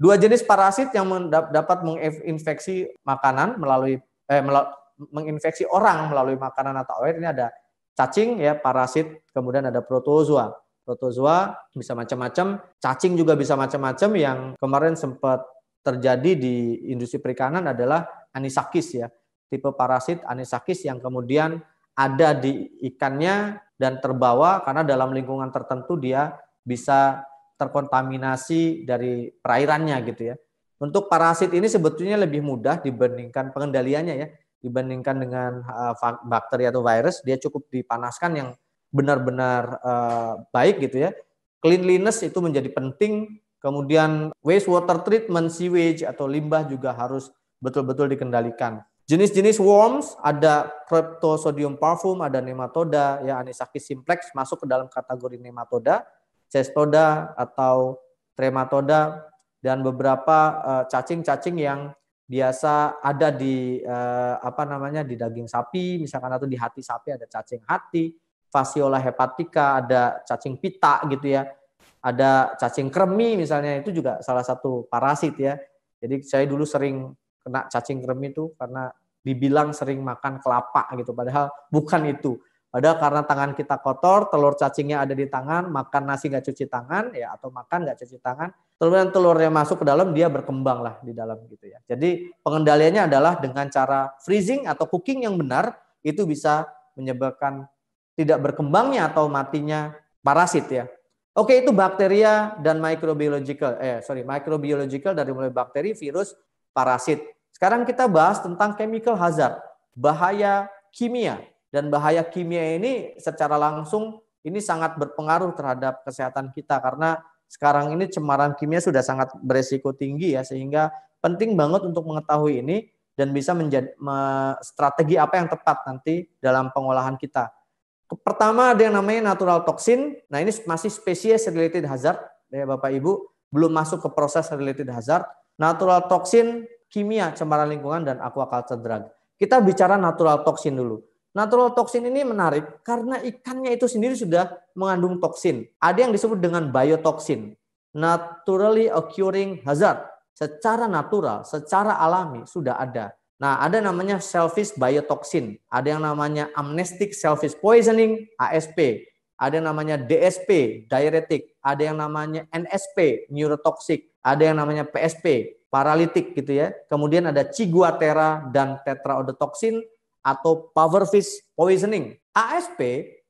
Dua jenis parasit yang dapat menginfeksi makanan melalui eh, melalui, menginfeksi orang melalui makanan atau air ini ada cacing ya parasit, kemudian ada protozoa protozoa bisa macam-macam, cacing juga bisa macam-macam yang kemarin sempat terjadi di industri perikanan adalah anisakis ya. Tipe parasit anisakis yang kemudian ada di ikannya dan terbawa karena dalam lingkungan tertentu dia bisa terkontaminasi dari perairannya gitu ya. Untuk parasit ini sebetulnya lebih mudah dibandingkan pengendaliannya ya, dibandingkan dengan eh, bakteri atau virus, dia cukup dipanaskan yang benar-benar uh, baik gitu ya. Cleanliness itu menjadi penting. Kemudian wastewater treatment, sewage atau limbah juga harus betul-betul dikendalikan. Jenis-jenis worms ada Cryptosodium parfum, ada nematoda, ya Anisakis simplex masuk ke dalam kategori nematoda, cestoda atau trematoda dan beberapa eh, cacing-cacing uh, yang biasa ada di uh, apa namanya di daging sapi misalkan atau di hati sapi ada cacing hati fasiola hepatica ada cacing pita gitu ya, ada cacing kremi misalnya itu juga salah satu parasit ya. Jadi saya dulu sering kena cacing kremi itu karena dibilang sering makan kelapa gitu, padahal bukan itu. Padahal karena tangan kita kotor, telur cacingnya ada di tangan, makan nasi nggak cuci tangan, ya atau makan nggak cuci tangan, kemudian telurnya masuk ke dalam, dia berkembang lah di dalam gitu ya. Jadi pengendaliannya adalah dengan cara freezing atau cooking yang benar, itu bisa menyebabkan tidak berkembangnya atau matinya parasit ya. Oke, itu bakteria dan microbiological. Eh, sorry, microbiological dari mulai bakteri, virus, parasit. Sekarang kita bahas tentang chemical hazard, bahaya kimia. Dan bahaya kimia ini secara langsung ini sangat berpengaruh terhadap kesehatan kita karena sekarang ini cemaran kimia sudah sangat beresiko tinggi ya sehingga penting banget untuk mengetahui ini dan bisa menjadi strategi apa yang tepat nanti dalam pengolahan kita. Pertama ada yang namanya natural toxin. Nah ini masih spesies related hazard ya Bapak Ibu. Belum masuk ke proses related hazard. Natural toxin, kimia, cemaran lingkungan, dan aquaculture drug. Kita bicara natural toxin dulu. Natural toxin ini menarik karena ikannya itu sendiri sudah mengandung toksin. Ada yang disebut dengan biotoxin, Naturally occurring hazard. Secara natural, secara alami sudah ada. Nah, ada namanya selfish biotoxin, ada yang namanya amnestic selfish poisoning, ASP, ada yang namanya DSP, diuretic, ada yang namanya NSP, neurotoxic, ada yang namanya PSP, paralitik gitu ya. Kemudian ada ciguatera dan tetraodotoxin atau powerfish poisoning. ASP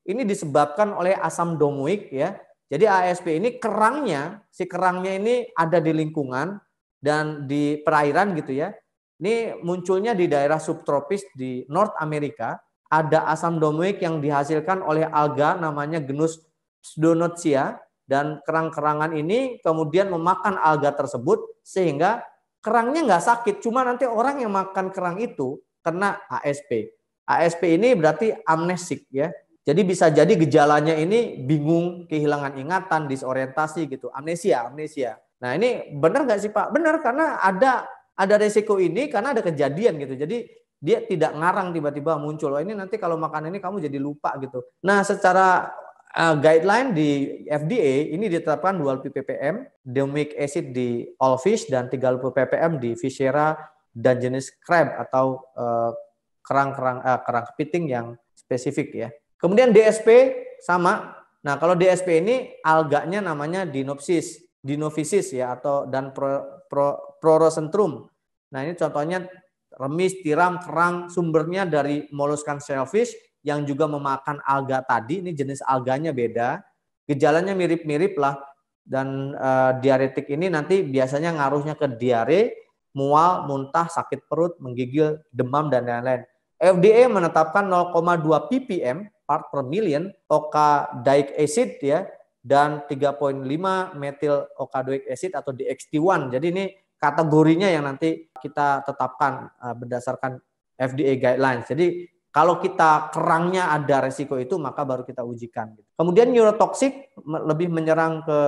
ini disebabkan oleh asam domoik ya. Jadi ASP ini kerangnya, si kerangnya ini ada di lingkungan dan di perairan gitu ya ini munculnya di daerah subtropis di North Amerika. Ada asam domoik yang dihasilkan oleh alga namanya genus pseudonychia dan kerang-kerangan ini kemudian memakan alga tersebut sehingga kerangnya nggak sakit. Cuma nanti orang yang makan kerang itu kena ASP. ASP ini berarti amnesik ya. Jadi bisa jadi gejalanya ini bingung, kehilangan ingatan, disorientasi gitu, amnesia, amnesia. Nah ini benar nggak sih Pak? Benar karena ada ada resiko ini karena ada kejadian gitu. Jadi dia tidak ngarang tiba-tiba muncul. Wah oh, ini nanti kalau makan ini kamu jadi lupa gitu. Nah secara uh, guideline di FDA ini diterapkan 20 ppm domic acid di all fish dan 30 ppm di fishera dan jenis crab atau eh, kerang-kerang uh, kerang kepiting yang spesifik ya. Kemudian DSP sama. Nah, kalau DSP ini alganya namanya dinopsis, dinofisis ya atau dan pro, pro, prorosentrum. Nah ini contohnya remis, tiram, kerang, sumbernya dari moluskan shellfish yang juga memakan alga tadi. Ini jenis alganya beda. Gejalanya mirip-mirip lah. Dan e, diaretik ini nanti biasanya ngaruhnya ke diare, mual, muntah, sakit perut, menggigil, demam, dan lain-lain. FDA menetapkan 0,2 ppm part per million okadaic acid ya dan 3.5 metil okadaic acid atau DXT1. Jadi ini kategorinya yang nanti kita tetapkan eh, berdasarkan FDA guidelines. Jadi kalau kita kerangnya ada resiko itu maka baru kita ujikan. Gitu. Kemudian neurotoxic lebih menyerang ke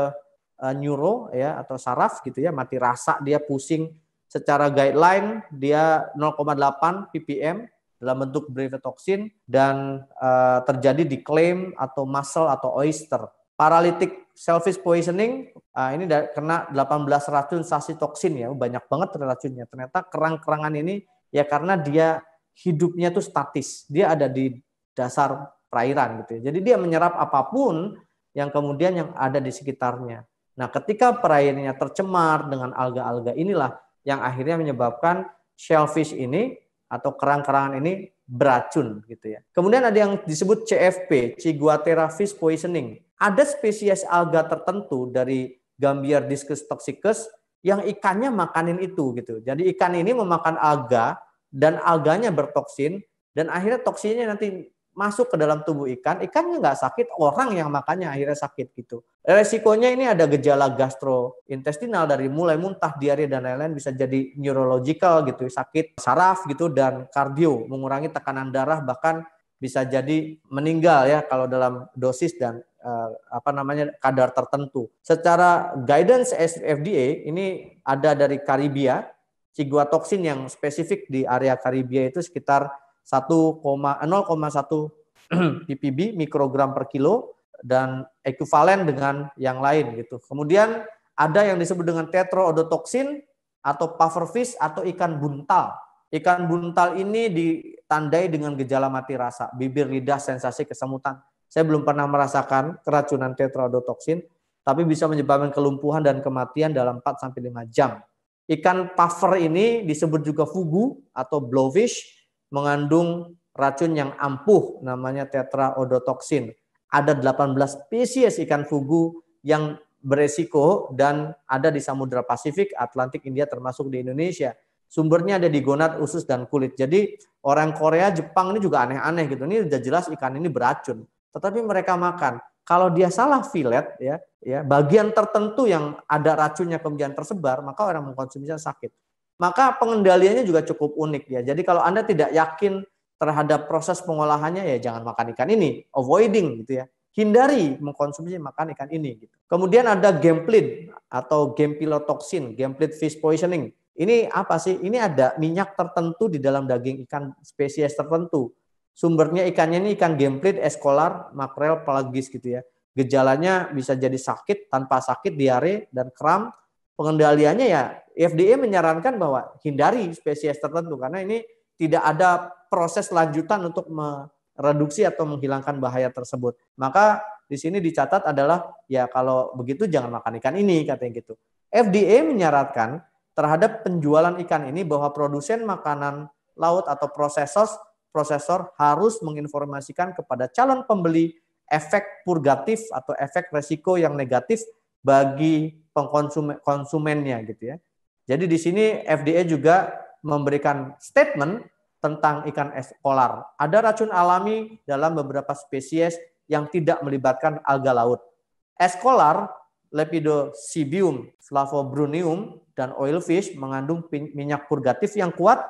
eh, neuro ya atau saraf gitu ya, mati rasa dia pusing secara guideline dia 0,8 ppm dalam bentuk brevetoxin dan uh, terjadi di claim atau muscle atau oyster. Paralitik selfish poisoning uh, ini kena 18 racun sasi toksin ya oh, banyak banget racunnya ternyata kerang-kerangan ini ya karena dia hidupnya tuh statis dia ada di dasar perairan gitu ya jadi dia menyerap apapun yang kemudian yang ada di sekitarnya nah ketika perairannya tercemar dengan alga-alga inilah yang akhirnya menyebabkan shellfish ini atau kerang-kerangan ini beracun gitu ya. Kemudian ada yang disebut CFP, Ciguatera fish poisoning ada spesies alga tertentu dari Gambier discus toxicus yang ikannya makanin itu gitu. Jadi ikan ini memakan alga dan alganya bertoksin dan akhirnya toksinnya nanti masuk ke dalam tubuh ikan, ikannya nggak sakit, orang yang makannya akhirnya sakit gitu. Resikonya ini ada gejala gastrointestinal dari mulai muntah, diare dan lain-lain bisa jadi neurological gitu, sakit saraf gitu dan kardio, mengurangi tekanan darah bahkan bisa jadi meninggal ya kalau dalam dosis dan Eh, apa namanya kadar tertentu. Secara guidance FDA ini ada dari Karibia, toksin yang spesifik di area Karibia itu sekitar 1,0,1 eh, [CLEARS THROAT] ppb mikrogram per kilo dan ekuivalen dengan yang lain gitu. Kemudian ada yang disebut dengan tetroodotoksin atau pufferfish atau ikan buntal. Ikan buntal ini ditandai dengan gejala mati rasa, bibir lidah sensasi kesemutan. Saya belum pernah merasakan keracunan tetrodotoksin, tapi bisa menyebabkan kelumpuhan dan kematian dalam 4 sampai 5 jam. Ikan puffer ini disebut juga fugu atau blowfish, mengandung racun yang ampuh namanya tetraodotoksin. Ada 18 spesies ikan fugu yang beresiko dan ada di Samudra Pasifik, Atlantik, India termasuk di Indonesia. Sumbernya ada di gonad, usus, dan kulit. Jadi orang Korea, Jepang ini juga aneh-aneh gitu. Ini sudah jelas ikan ini beracun tetapi mereka makan. Kalau dia salah fillet ya, ya bagian tertentu yang ada racunnya kemudian tersebar, maka orang mengkonsumsinya sakit. Maka pengendaliannya juga cukup unik ya. Jadi kalau Anda tidak yakin terhadap proses pengolahannya ya jangan makan ikan ini, avoiding gitu ya. Hindari mengkonsumsi makan ikan ini gitu. Kemudian ada gemplin atau toxin gameplit fish poisoning. Ini apa sih? Ini ada minyak tertentu di dalam daging ikan spesies tertentu sumbernya ikannya ini ikan gemplit, eskolar, makrel, pelagis gitu ya. Gejalanya bisa jadi sakit, tanpa sakit, diare, dan kram. Pengendaliannya ya FDA menyarankan bahwa hindari spesies tertentu karena ini tidak ada proses lanjutan untuk mereduksi atau menghilangkan bahaya tersebut. Maka di sini dicatat adalah ya kalau begitu jangan makan ikan ini katanya gitu. FDA menyarankan terhadap penjualan ikan ini bahwa produsen makanan laut atau prosesos prosesor harus menginformasikan kepada calon pembeli efek purgatif atau efek resiko yang negatif bagi pengkonsumen konsumennya gitu ya. Jadi di sini FDA juga memberikan statement tentang ikan eskolar. Ada racun alami dalam beberapa spesies yang tidak melibatkan alga laut. Eskolar, Lepidosibium, Flavobrunium, dan oilfish mengandung minyak purgatif yang kuat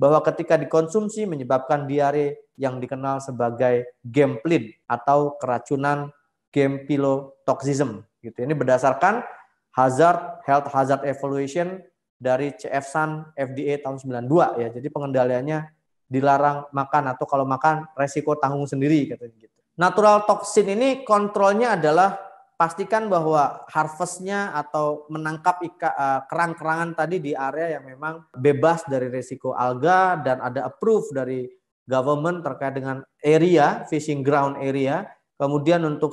bahwa ketika dikonsumsi menyebabkan diare yang dikenal sebagai gemplin atau keracunan gempilotoxism. Gitu. Ini berdasarkan Hazard Health Hazard Evaluation dari CF San FDA tahun 92 ya. Jadi pengendaliannya dilarang makan atau kalau makan resiko tanggung sendiri katanya gitu. Natural toxin ini kontrolnya adalah pastikan bahwa harvestnya atau menangkap eh, kerang-kerangan tadi di area yang memang bebas dari risiko alga dan ada approve dari government terkait dengan area fishing ground area. Kemudian untuk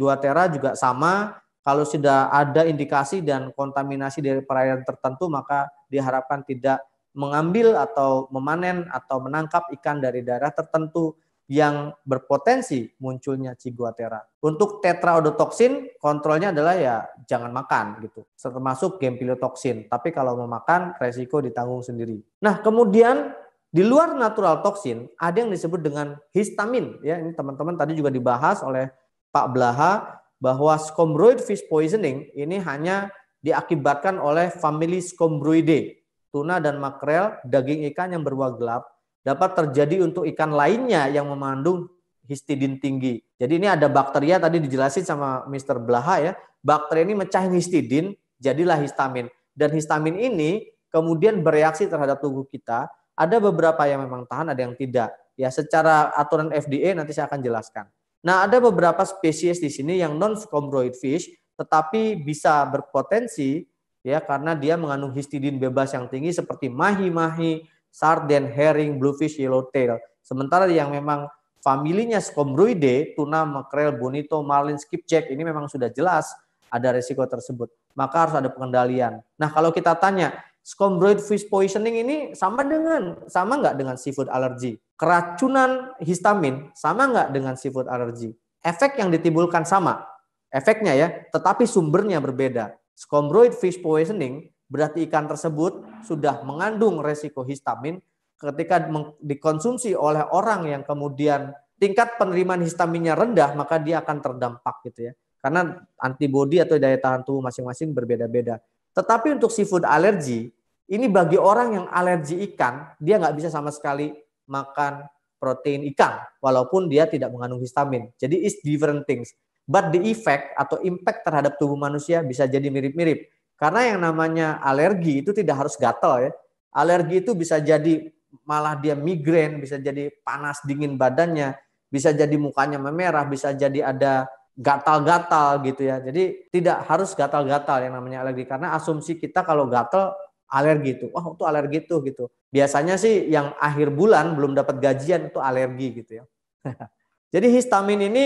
guatera juga sama. Kalau sudah ada indikasi dan kontaminasi dari perairan tertentu, maka diharapkan tidak mengambil atau memanen atau menangkap ikan dari daerah tertentu yang berpotensi munculnya ciguatera. Untuk tetraodotoksin kontrolnya adalah ya jangan makan gitu. Termasuk gempilotoksin. Tapi kalau memakan resiko ditanggung sendiri. Nah, kemudian di luar natural toksin ada yang disebut dengan histamin ya. Ini teman-teman tadi juga dibahas oleh Pak Blaha bahwa scombroid fish poisoning ini hanya diakibatkan oleh famili scombroidae, tuna dan makrel, daging ikan yang berwarna gelap dapat terjadi untuk ikan lainnya yang memandung histidin tinggi. Jadi ini ada bakteria tadi dijelasin sama Mr. Blaha ya. Bakteri ini mecahin histidin, jadilah histamin. Dan histamin ini kemudian bereaksi terhadap tubuh kita. Ada beberapa yang memang tahan, ada yang tidak. Ya, secara aturan FDA nanti saya akan jelaskan. Nah, ada beberapa spesies di sini yang non scombroid fish tetapi bisa berpotensi ya karena dia mengandung histidin bebas yang tinggi seperti mahi-mahi, sarden, herring, bluefish, yellowtail. Sementara yang memang familinya skombroide, tuna, makrel, bonito, marlin, skipjack ini memang sudah jelas ada resiko tersebut. Maka harus ada pengendalian. Nah kalau kita tanya, Scombroid fish poisoning ini sama dengan sama nggak dengan seafood allergy? Keracunan histamin sama nggak dengan seafood allergy? Efek yang ditimbulkan sama, efeknya ya, tetapi sumbernya berbeda. Scombroid fish poisoning Berarti ikan tersebut sudah mengandung resiko histamin ketika dikonsumsi oleh orang yang kemudian tingkat penerimaan histaminnya rendah maka dia akan terdampak gitu ya. Karena antibodi atau daya tahan tubuh masing-masing berbeda-beda. Tetapi untuk seafood alergi, ini bagi orang yang alergi ikan, dia nggak bisa sama sekali makan protein ikan walaupun dia tidak mengandung histamin. Jadi it's different things. But the effect atau impact terhadap tubuh manusia bisa jadi mirip-mirip. Karena yang namanya alergi itu tidak harus gatal ya. Alergi itu bisa jadi malah dia migrain, bisa jadi panas dingin badannya, bisa jadi mukanya memerah, bisa jadi ada gatal-gatal gitu ya. Jadi tidak harus gatal-gatal yang namanya alergi karena asumsi kita kalau gatal alergi itu. Wah, itu alergi tuh gitu. Biasanya sih yang akhir bulan belum dapat gajian itu alergi gitu ya. [LAUGHS] jadi histamin ini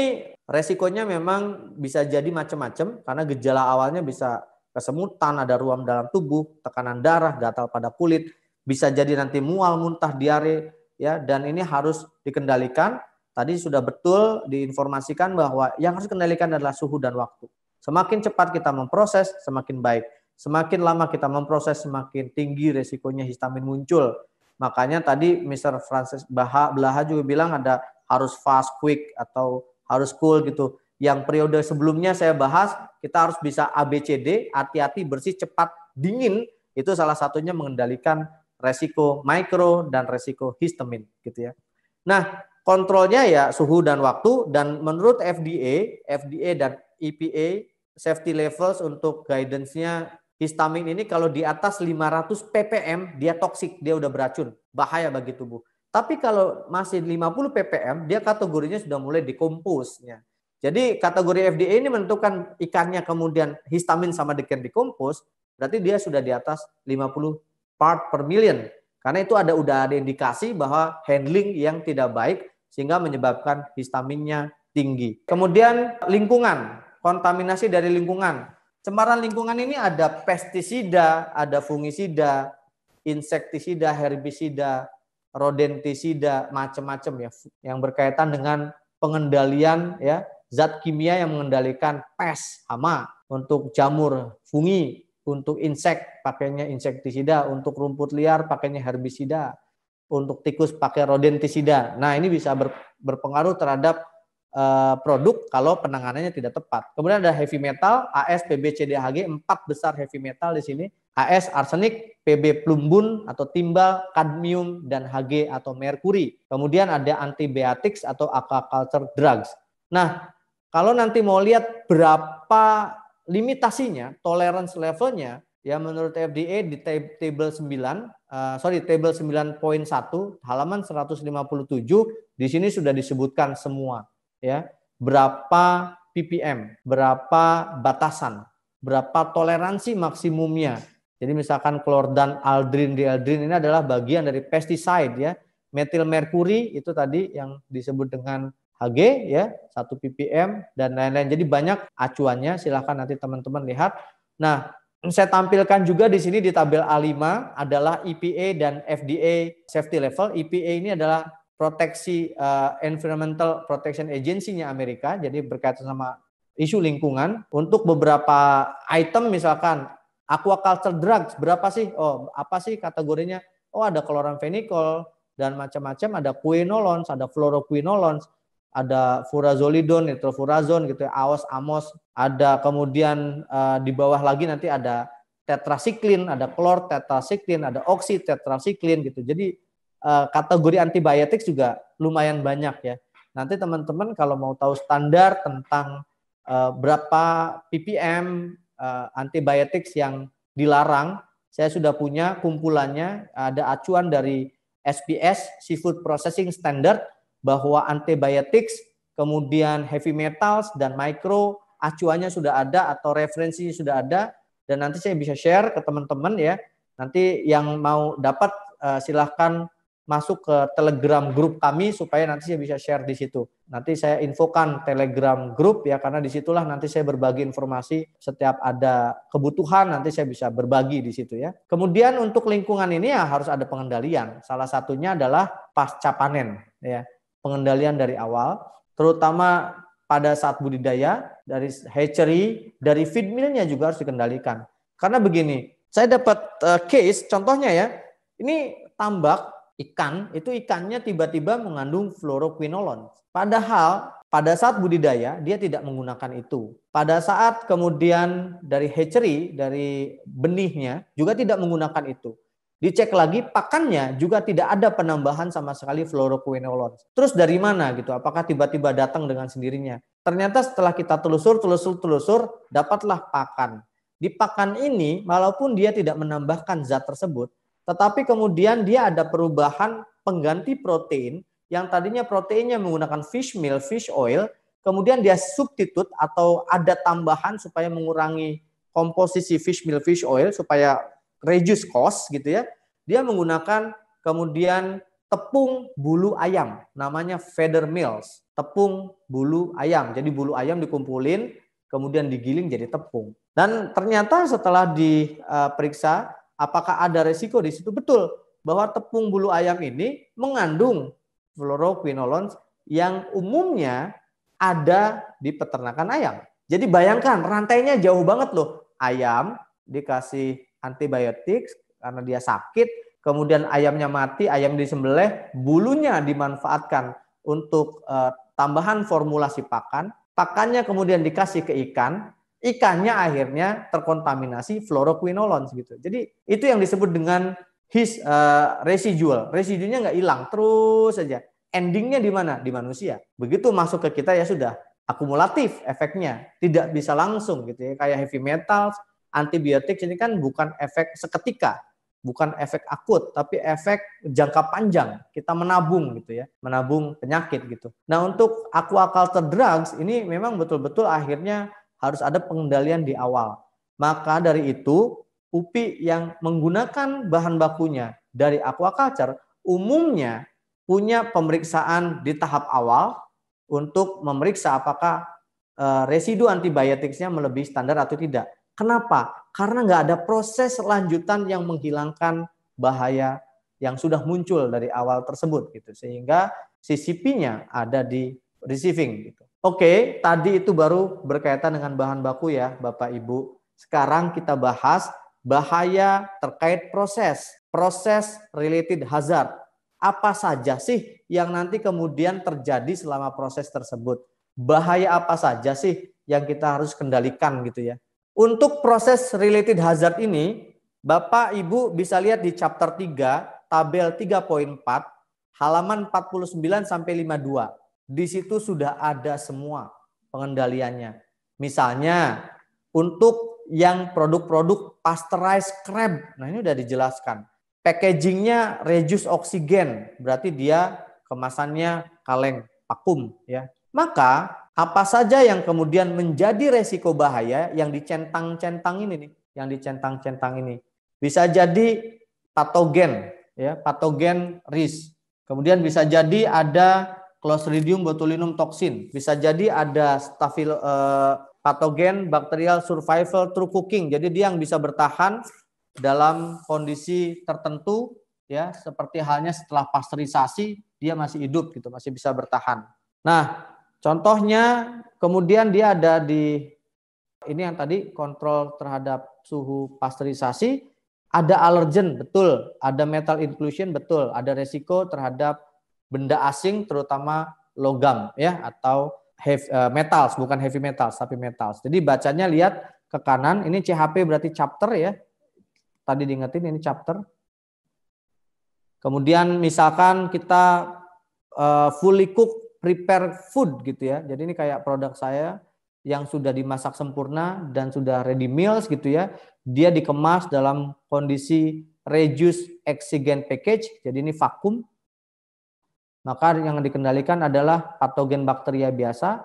resikonya memang bisa jadi macam-macam karena gejala awalnya bisa kesemutan, ada ruam dalam tubuh, tekanan darah, gatal pada kulit, bisa jadi nanti mual, muntah, diare, ya dan ini harus dikendalikan. Tadi sudah betul diinformasikan bahwa yang harus dikendalikan adalah suhu dan waktu. Semakin cepat kita memproses, semakin baik. Semakin lama kita memproses, semakin tinggi resikonya histamin muncul. Makanya tadi Mr. Francis Baha Belaha juga bilang ada harus fast quick atau harus cool gitu yang periode sebelumnya saya bahas kita harus bisa ABCD, hati-hati, bersih, cepat, dingin. Itu salah satunya mengendalikan resiko mikro dan resiko histamin gitu ya. Nah, kontrolnya ya suhu dan waktu dan menurut FDA, FDA dan EPA safety levels untuk guidance-nya histamin ini kalau di atas 500 ppm dia toksik, dia udah beracun, bahaya bagi tubuh. Tapi kalau masih 50 ppm dia kategorinya sudah mulai dikompusnya. Jadi kategori FDA ini menentukan ikannya kemudian histamin sama deken dikompos, berarti dia sudah di atas 50 part per million. Karena itu ada udah ada indikasi bahwa handling yang tidak baik sehingga menyebabkan histaminnya tinggi. Kemudian lingkungan, kontaminasi dari lingkungan. Cemaran lingkungan ini ada pestisida, ada fungisida, insektisida, herbisida, rodentisida, macam-macam ya yang berkaitan dengan pengendalian ya zat kimia yang mengendalikan pes, hama, untuk jamur, fungi, untuk insek pakainya insektisida, untuk rumput liar pakainya herbisida, untuk tikus pakai rodentisida. Nah, ini bisa ber, berpengaruh terhadap eh, produk kalau penanganannya tidak tepat. Kemudian ada heavy metal, AS, PB, CDHG, empat besar heavy metal di sini. AS arsenik, PB plumbun atau timbal, kadmium dan Hg atau merkuri. Kemudian ada antibiotics atau aquaculture drugs. Nah, kalau nanti mau lihat berapa limitasinya, tolerance levelnya, ya menurut FDA di table 9, uh, eh, sorry table 9.1 halaman 157 di sini sudah disebutkan semua ya berapa ppm, berapa batasan, berapa toleransi maksimumnya. Jadi misalkan dan aldrin, di aldrin ini adalah bagian dari pesticide ya. Metil merkuri itu tadi yang disebut dengan Hg ya 1 ppm dan lain-lain. Jadi banyak acuannya silahkan nanti teman-teman lihat. Nah, saya tampilkan juga di sini di tabel A5 adalah EPA dan FDA safety level. EPA ini adalah proteksi uh, environmental protection agency-nya Amerika, jadi berkaitan sama isu lingkungan. Untuk beberapa item misalkan aquaculture drugs berapa sih? Oh, apa sih kategorinya? Oh, ada chloramphenicol dan macam-macam, ada quinolones ada fluoroquinolones ada furazolidon, nitrofurazon gitu ya, aos, amos, ada kemudian uh, di bawah lagi nanti ada tetrasiklin, ada klor tetrasiklin, ada oksi tetrasiklin gitu. Jadi uh, kategori antibiotik juga lumayan banyak ya. Nanti teman-teman kalau mau tahu standar tentang uh, berapa ppm uh, antibiotik yang dilarang, saya sudah punya kumpulannya, ada acuan dari SPS Seafood Processing Standard bahwa antibiotics, kemudian heavy metals dan micro acuannya sudah ada atau referensi sudah ada dan nanti saya bisa share ke teman-teman ya. Nanti yang mau dapat eh, silahkan masuk ke Telegram grup kami supaya nanti saya bisa share di situ. Nanti saya infokan Telegram grup ya karena disitulah nanti saya berbagi informasi setiap ada kebutuhan nanti saya bisa berbagi di situ ya. Kemudian untuk lingkungan ini ya harus ada pengendalian. Salah satunya adalah pasca panen ya pengendalian dari awal, terutama pada saat budidaya, dari hatchery, dari feed mill-nya juga harus dikendalikan. Karena begini, saya dapat eh, case, contohnya ya, ini tambak ikan, itu ikannya tiba-tiba mengandung fluoroquinolon. Padahal pada saat budidaya dia tidak menggunakan itu. Pada saat kemudian dari hatchery, dari benihnya juga tidak menggunakan itu. Dicek lagi pakannya juga tidak ada penambahan sama sekali fluoroquinolon. Terus dari mana gitu? Apakah tiba-tiba datang dengan sendirinya? Ternyata setelah kita telusur, telusur, telusur, dapatlah pakan. Di pakan ini, walaupun dia tidak menambahkan zat tersebut, tetapi kemudian dia ada perubahan pengganti protein yang tadinya proteinnya menggunakan fish meal, fish oil, kemudian dia substitut atau ada tambahan supaya mengurangi komposisi fish meal, fish oil supaya reduce cost gitu ya. Dia menggunakan kemudian tepung bulu ayam, namanya feather mills, tepung bulu ayam. Jadi bulu ayam dikumpulin, kemudian digiling jadi tepung. Dan ternyata setelah diperiksa, eh, apakah ada resiko di situ? Betul, bahwa tepung bulu ayam ini mengandung fluoroquinolones yang umumnya ada di peternakan ayam. Jadi bayangkan rantainya jauh banget loh. Ayam dikasih antibiotik karena dia sakit, kemudian ayamnya mati, ayam disembelih, bulunya dimanfaatkan untuk eh, tambahan formulasi pakan, pakannya kemudian dikasih ke ikan, ikannya akhirnya terkontaminasi fluoroquinolon, gitu. Jadi itu yang disebut dengan his eh, residual. Residunya nggak hilang terus saja. Endingnya di mana? Di manusia. Begitu masuk ke kita ya sudah akumulatif efeknya, tidak bisa langsung gitu ya. Kayak heavy metals, antibiotik ini kan bukan efek seketika, bukan efek akut, tapi efek jangka panjang. Kita menabung gitu ya, menabung penyakit gitu. Nah untuk aquaculture drugs ini memang betul-betul akhirnya harus ada pengendalian di awal. Maka dari itu UPI yang menggunakan bahan bakunya dari aquaculture umumnya punya pemeriksaan di tahap awal untuk memeriksa apakah eh, residu antibiotiknya melebihi standar atau tidak. Kenapa? Karena nggak ada proses lanjutan yang menghilangkan bahaya yang sudah muncul dari awal tersebut gitu. Sehingga CCP-nya ada di receiving gitu. Oke, tadi itu baru berkaitan dengan bahan baku ya, Bapak Ibu. Sekarang kita bahas bahaya terkait proses, proses related hazard. Apa saja sih yang nanti kemudian terjadi selama proses tersebut? Bahaya apa saja sih yang kita harus kendalikan gitu ya? Untuk proses related hazard ini, Bapak Ibu bisa lihat di chapter 3, tabel 3.4, halaman 49 sampai 52. Di situ sudah ada semua pengendaliannya. Misalnya untuk yang produk-produk pasteurized crab, nah ini sudah dijelaskan. Packagingnya reduce oksigen, berarti dia kemasannya kaleng vakum ya. Maka apa saja yang kemudian menjadi resiko bahaya yang dicentang-centang ini nih, yang dicentang-centang ini. Bisa jadi patogen, ya, patogen risk. Kemudian bisa jadi ada Clostridium botulinum toxin, bisa jadi ada stafil eh, patogen bakterial survival through cooking. Jadi dia yang bisa bertahan dalam kondisi tertentu ya seperti halnya setelah pasteurisasi dia masih hidup gitu masih bisa bertahan. Nah Contohnya kemudian dia ada di ini yang tadi kontrol terhadap suhu pasteurisasi, ada alergen betul, ada metal inclusion betul, ada resiko terhadap benda asing terutama logam ya atau heavy, uh, metals bukan heavy metals tapi metals. Jadi bacanya lihat ke kanan, ini CHP berarti chapter ya. Tadi diingetin ini chapter. Kemudian misalkan kita uh, fully cook prepare food gitu ya. Jadi ini kayak produk saya yang sudah dimasak sempurna dan sudah ready meals gitu ya. Dia dikemas dalam kondisi reduce oxygen package. Jadi ini vakum. Maka yang dikendalikan adalah patogen bakteria biasa,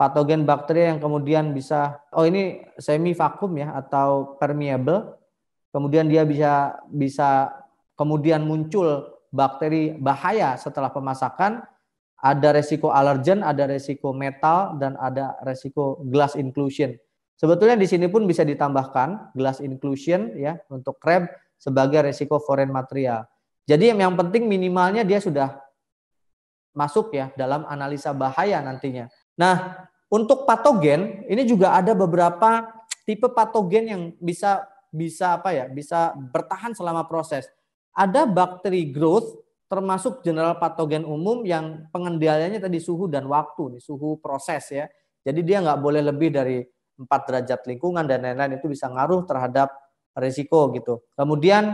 patogen bakteria yang kemudian bisa oh ini semi vakum ya atau permeable. Kemudian dia bisa bisa kemudian muncul bakteri bahaya setelah pemasakan ada resiko alergen, ada resiko metal, dan ada resiko glass inclusion. Sebetulnya di sini pun bisa ditambahkan glass inclusion ya untuk crab sebagai resiko foreign material. Jadi yang penting minimalnya dia sudah masuk ya dalam analisa bahaya nantinya. Nah, untuk patogen ini juga ada beberapa tipe patogen yang bisa bisa apa ya bisa bertahan selama proses. Ada bakteri growth termasuk general patogen umum yang pengendaliannya tadi suhu dan waktu, nih, suhu proses ya. Jadi dia nggak boleh lebih dari 4 derajat lingkungan dan lain-lain itu bisa ngaruh terhadap risiko gitu. Kemudian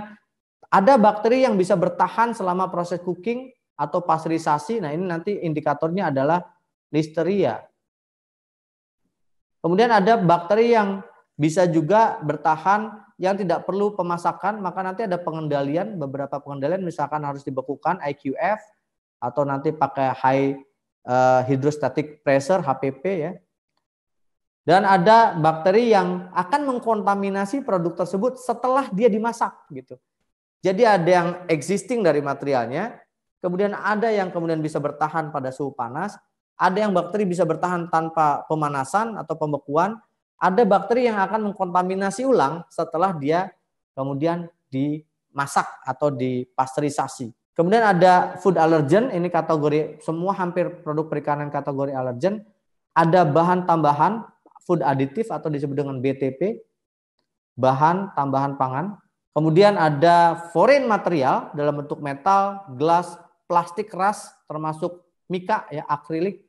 ada bakteri yang bisa bertahan selama proses cooking atau pasteurisasi. Nah, ini nanti indikatornya adalah listeria. Kemudian ada bakteri yang bisa juga bertahan yang tidak perlu pemasakan, maka nanti ada pengendalian, beberapa pengendalian misalkan harus dibekukan IQF atau nanti pakai high uh, hydrostatic pressure HPP ya. Dan ada bakteri yang akan mengkontaminasi produk tersebut setelah dia dimasak gitu. Jadi ada yang existing dari materialnya, kemudian ada yang kemudian bisa bertahan pada suhu panas, ada yang bakteri bisa bertahan tanpa pemanasan atau pembekuan, ada bakteri yang akan mengkontaminasi ulang setelah dia kemudian dimasak atau dipasteurisasi. Kemudian ada food allergen, ini kategori semua hampir produk perikanan kategori allergen. Ada bahan tambahan food additive atau disebut dengan BTP, bahan tambahan pangan. Kemudian ada foreign material dalam bentuk metal, gelas, plastik keras termasuk mika ya akrilik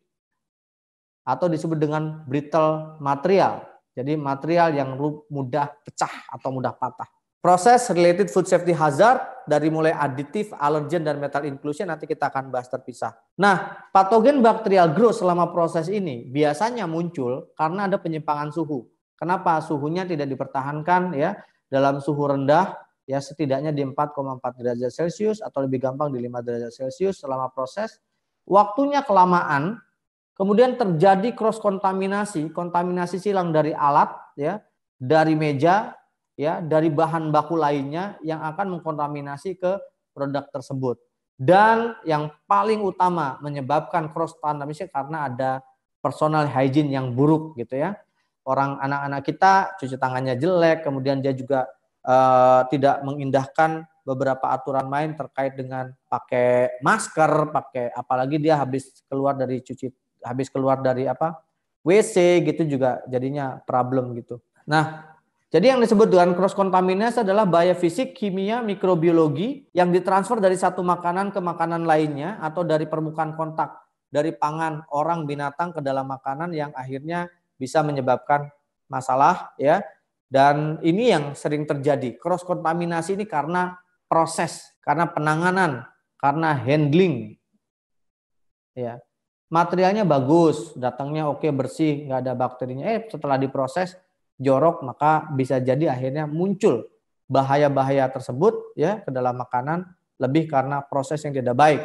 atau disebut dengan brittle material jadi material yang mudah pecah atau mudah patah. Proses related food safety hazard dari mulai aditif, alergen, dan metal inclusion nanti kita akan bahas terpisah. Nah, patogen bakterial growth selama proses ini biasanya muncul karena ada penyimpangan suhu. Kenapa suhunya tidak dipertahankan ya dalam suhu rendah ya setidaknya di 4,4 derajat Celcius atau lebih gampang di 5 derajat Celcius selama proses. Waktunya kelamaan Kemudian terjadi cross kontaminasi, kontaminasi silang dari alat ya, dari meja ya, dari bahan baku lainnya yang akan mengkontaminasi ke produk tersebut. Dan yang paling utama menyebabkan cross kontaminasi karena ada personal hygiene yang buruk gitu ya. Orang anak-anak kita cuci tangannya jelek, kemudian dia juga uh, tidak mengindahkan beberapa aturan main terkait dengan pakai masker, pakai apalagi dia habis keluar dari cuci habis keluar dari apa WC gitu juga jadinya problem gitu. Nah, jadi yang disebut dengan cross contaminasi adalah bahaya fisik, kimia, mikrobiologi yang ditransfer dari satu makanan ke makanan lainnya atau dari permukaan kontak dari pangan orang binatang ke dalam makanan yang akhirnya bisa menyebabkan masalah ya. Dan ini yang sering terjadi. Cross kontaminasi ini karena proses, karena penanganan, karena handling. Ya materialnya bagus, datangnya oke bersih, nggak ada bakterinya. Eh setelah diproses jorok maka bisa jadi akhirnya muncul bahaya-bahaya tersebut ya ke dalam makanan lebih karena proses yang tidak baik.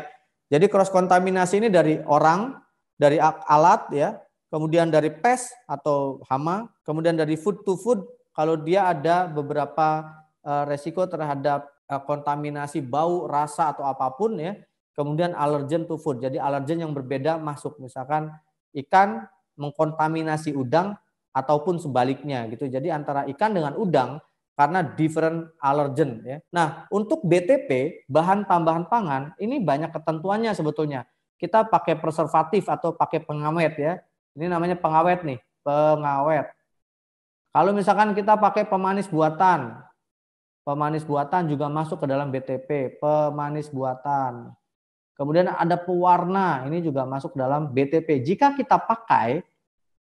Jadi cross kontaminasi ini dari orang, dari alat ya, kemudian dari pes atau hama, kemudian dari food to food kalau dia ada beberapa eh, resiko terhadap eh, kontaminasi bau, rasa atau apapun ya Kemudian alergen to food. Jadi alergen yang berbeda masuk misalkan ikan mengkontaminasi udang ataupun sebaliknya gitu. Jadi antara ikan dengan udang karena different allergen ya. Nah, untuk BTP bahan tambahan pangan ini banyak ketentuannya sebetulnya. Kita pakai preservatif atau pakai pengawet ya. Ini namanya pengawet nih, pengawet. Kalau misalkan kita pakai pemanis buatan, pemanis buatan juga masuk ke dalam BTP, pemanis buatan. Kemudian ada pewarna, ini juga masuk dalam BTP. Jika kita pakai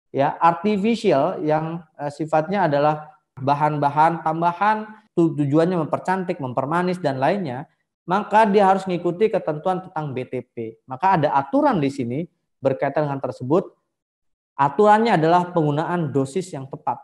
ya artificial yang eh, sifatnya adalah bahan-bahan tambahan tujuannya mempercantik, mempermanis dan lainnya, maka dia harus mengikuti ketentuan tentang BTP. Maka ada aturan di sini berkaitan dengan tersebut. Aturannya adalah penggunaan dosis yang tepat,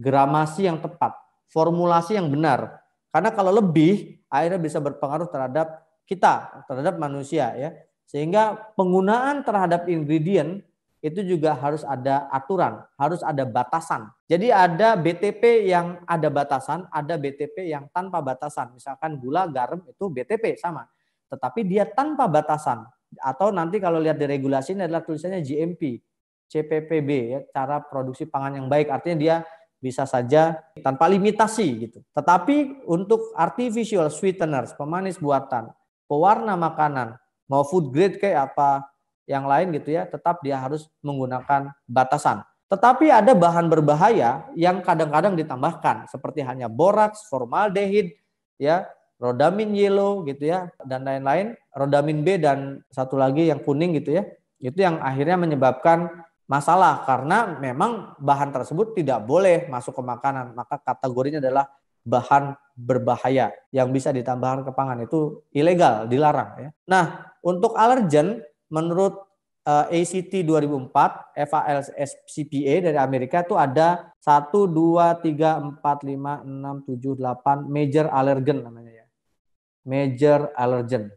gramasi yang tepat, formulasi yang benar. Karena kalau lebih akhirnya bisa berpengaruh terhadap kita terhadap manusia ya. Sehingga penggunaan terhadap ingredient itu juga harus ada aturan, harus ada batasan. Jadi ada BTP yang ada batasan, ada BTP yang tanpa batasan. Misalkan gula, garam itu BTP sama. Tetapi dia tanpa batasan atau nanti kalau lihat di regulasi ini adalah tulisannya GMP, CPPB ya, cara produksi pangan yang baik. Artinya dia bisa saja tanpa limitasi gitu. Tetapi untuk artificial sweeteners, pemanis buatan pewarna makanan, mau food grade kayak apa yang lain gitu ya, tetap dia harus menggunakan batasan. Tetapi ada bahan berbahaya yang kadang-kadang ditambahkan seperti hanya boraks, formaldehid, ya, rodamin yellow gitu ya dan lain-lain, rodamin B dan satu lagi yang kuning gitu ya. Itu yang akhirnya menyebabkan masalah karena memang bahan tersebut tidak boleh masuk ke makanan, maka kategorinya adalah bahan berbahaya yang bisa ditambahkan ke pangan itu ilegal, dilarang. Ya. Nah, untuk alergen, menurut uh, ACT 2004, FALSCPA dari Amerika itu ada satu dua tiga empat lima enam tujuh delapan major allergen namanya ya. Major allergen.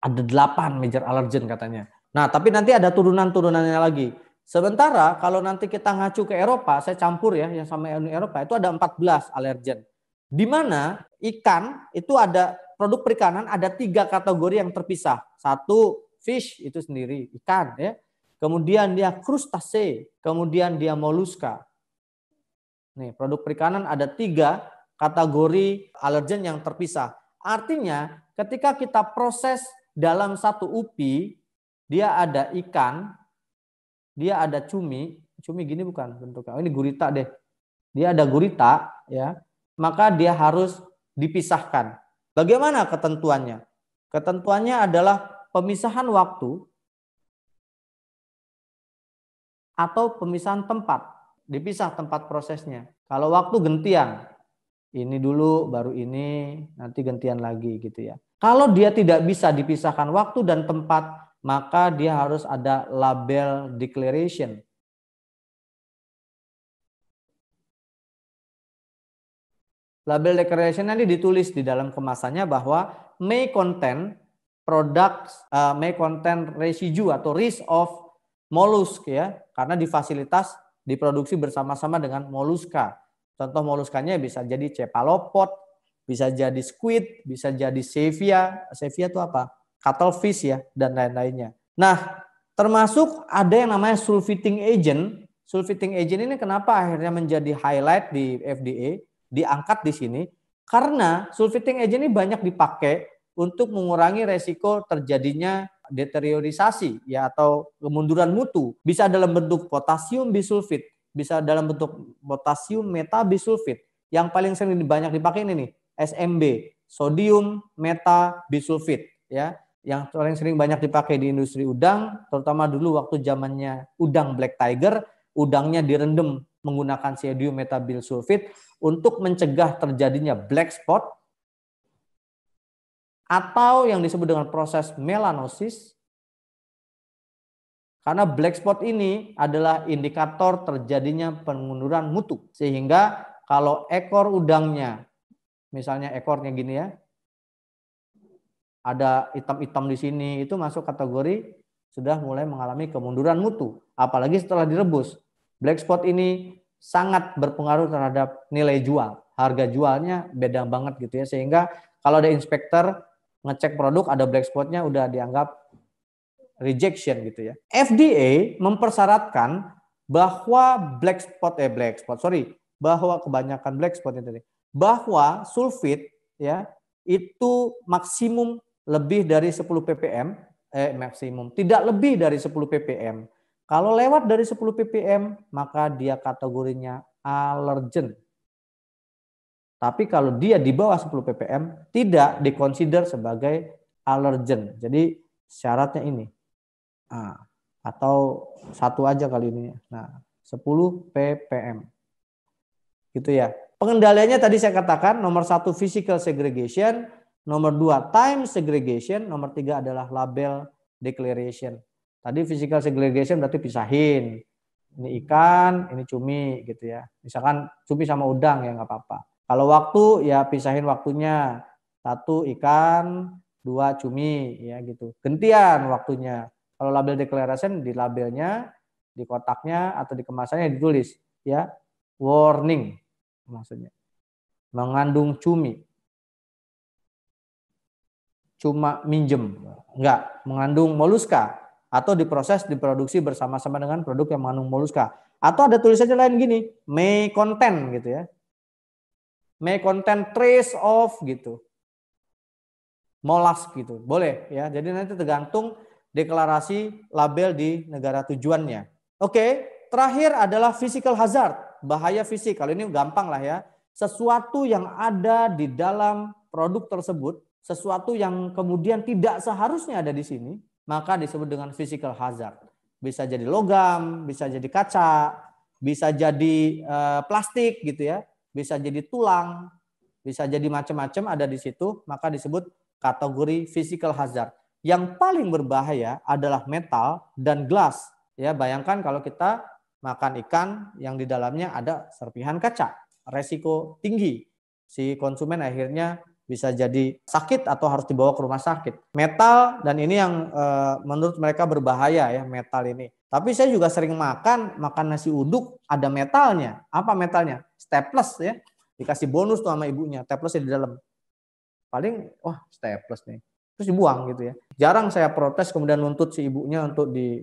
Ada delapan major allergen katanya. Nah, tapi nanti ada turunan-turunannya lagi. Sementara kalau nanti kita ngacu ke Eropa, saya campur ya yang sama Uni Eropa itu ada 14 alergen. Di mana ikan itu ada produk perikanan ada tiga kategori yang terpisah. Satu fish itu sendiri ikan ya. Kemudian dia krustase, kemudian dia moluska. Nih, produk perikanan ada tiga kategori alergen yang terpisah. Artinya ketika kita proses dalam satu upi, dia ada ikan, dia ada cumi, cumi gini bukan bentuknya. Oh, ini gurita deh. Dia ada gurita ya, maka dia harus dipisahkan. Bagaimana ketentuannya? Ketentuannya adalah pemisahan waktu atau pemisahan tempat. Dipisah tempat prosesnya. Kalau waktu gentian, ini dulu baru ini, nanti gentian lagi gitu ya. Kalau dia tidak bisa dipisahkan waktu dan tempat maka dia harus ada label declaration. Label declaration nanti ditulis di dalam kemasannya bahwa may content products, uh, may content residue atau risk of mollusk ya, karena difasilitas diproduksi bersama-sama dengan moluska. Contoh moluskanya bisa jadi cephalopod, bisa jadi squid, bisa jadi sevia. Sevia itu apa? cuttlefish ya dan lain-lainnya. Nah, termasuk ada yang namanya sulfiting agent. Sulfiting agent ini kenapa akhirnya menjadi highlight di FDA, diangkat di sini karena sulfiting agent ini banyak dipakai untuk mengurangi resiko terjadinya deteriorisasi ya atau kemunduran mutu. Bisa dalam bentuk potasium bisulfit, bisa dalam bentuk potasium meta bisulfit. Yang paling sering banyak dipakai ini nih, SMB, sodium metabisulfit ya yang paling sering banyak dipakai di industri udang, terutama dulu waktu zamannya udang black tiger, udangnya direndam menggunakan sodium metabil sulfit untuk mencegah terjadinya black spot atau yang disebut dengan proses melanosis. Karena black spot ini adalah indikator terjadinya pengunduran mutu. Sehingga kalau ekor udangnya, misalnya ekornya gini ya, ada hitam-hitam di sini itu masuk kategori sudah mulai mengalami kemunduran mutu apalagi setelah direbus black spot ini sangat berpengaruh terhadap nilai jual harga jualnya beda banget gitu ya sehingga kalau ada inspektor ngecek produk ada black spotnya udah dianggap rejection gitu ya FDA mempersyaratkan bahwa black spot eh black spot sorry bahwa kebanyakan black spot itu bahwa sulfit ya itu maksimum lebih dari 10 ppm, eh maksimum tidak lebih dari 10 ppm. Kalau lewat dari 10 ppm, maka dia kategorinya alergen. Tapi kalau dia di bawah 10 ppm, tidak dikonsider sebagai alergen. Jadi syaratnya ini. Nah, atau satu aja kali ini. Nah, 10 ppm. Gitu ya. Pengendaliannya tadi saya katakan nomor satu physical segregation, Nomor dua, time segregation. Nomor tiga adalah label declaration. Tadi physical segregation berarti pisahin. Ini ikan, ini cumi gitu ya. Misalkan cumi sama udang ya nggak apa-apa. Kalau waktu ya pisahin waktunya. Satu ikan, dua cumi ya gitu. Gentian waktunya. Kalau label declaration di labelnya, di kotaknya atau di kemasannya ditulis ya warning maksudnya. Mengandung cumi cuma minjem, enggak, mengandung moluska atau diproses diproduksi bersama-sama dengan produk yang mengandung moluska. Atau ada tulisannya lain gini, may content gitu ya. May content trace of gitu. molas gitu. Boleh ya. Jadi nanti tergantung deklarasi label di negara tujuannya. Oke, terakhir adalah physical hazard, bahaya fisik. Kalau ini gampang lah ya. Sesuatu yang ada di dalam produk tersebut sesuatu yang kemudian tidak seharusnya ada di sini, maka disebut dengan physical hazard. Bisa jadi logam, bisa jadi kaca, bisa jadi eh, plastik gitu ya, bisa jadi tulang, bisa jadi macam-macam ada di situ, maka disebut kategori physical hazard. Yang paling berbahaya adalah metal dan glass Ya, bayangkan kalau kita makan ikan yang di dalamnya ada serpihan kaca, resiko tinggi. Si konsumen akhirnya bisa jadi sakit atau harus dibawa ke rumah sakit. Metal dan ini yang e, menurut mereka berbahaya ya metal ini. Tapi saya juga sering makan makan nasi uduk ada metalnya. Apa metalnya? Staples ya. Dikasih bonus tuh sama ibunya, staplesnya di dalam. Paling wah oh, staples nih. Terus dibuang gitu ya. Jarang saya protes kemudian nuntut si ibunya untuk di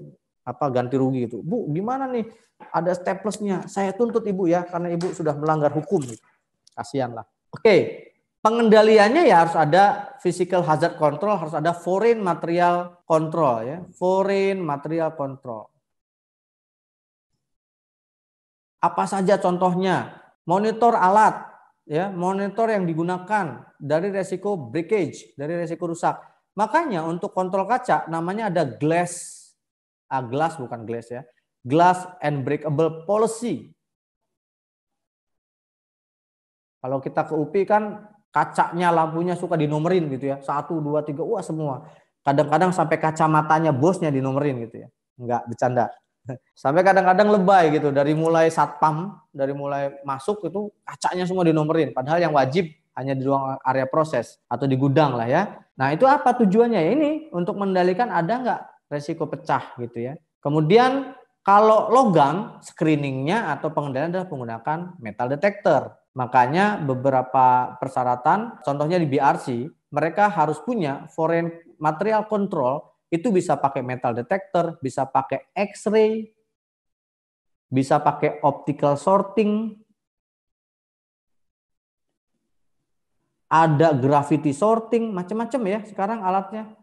apa ganti rugi gitu. Bu, gimana nih? Ada staplesnya. Saya tuntut ibu ya karena ibu sudah melanggar hukum gitu. Kasihan lah. Oke, pengendaliannya ya harus ada physical hazard control, harus ada foreign material control ya, foreign material control. Apa saja contohnya? Monitor alat ya, monitor yang digunakan dari resiko breakage, dari resiko rusak. Makanya untuk kontrol kaca namanya ada glass ah, glass bukan glass ya. Glass and breakable policy. Kalau kita ke UPI kan kacanya lampunya suka dinomerin gitu ya satu dua tiga wah semua kadang-kadang sampai kacamatanya bosnya dinomerin gitu ya nggak bercanda [LAUGHS] sampai kadang-kadang lebay gitu dari mulai satpam dari mulai masuk itu kacanya semua dinomerin padahal yang wajib hanya di ruang area proses atau di gudang lah ya nah itu apa tujuannya ya ini untuk mendalikan ada nggak resiko pecah gitu ya kemudian kalau logam screeningnya atau pengendalian adalah menggunakan metal detector Makanya beberapa persyaratan, contohnya di BRC, mereka harus punya foreign material control, itu bisa pakai metal detector, bisa pakai X-ray, bisa pakai optical sorting, ada gravity sorting, macam-macam ya sekarang alatnya.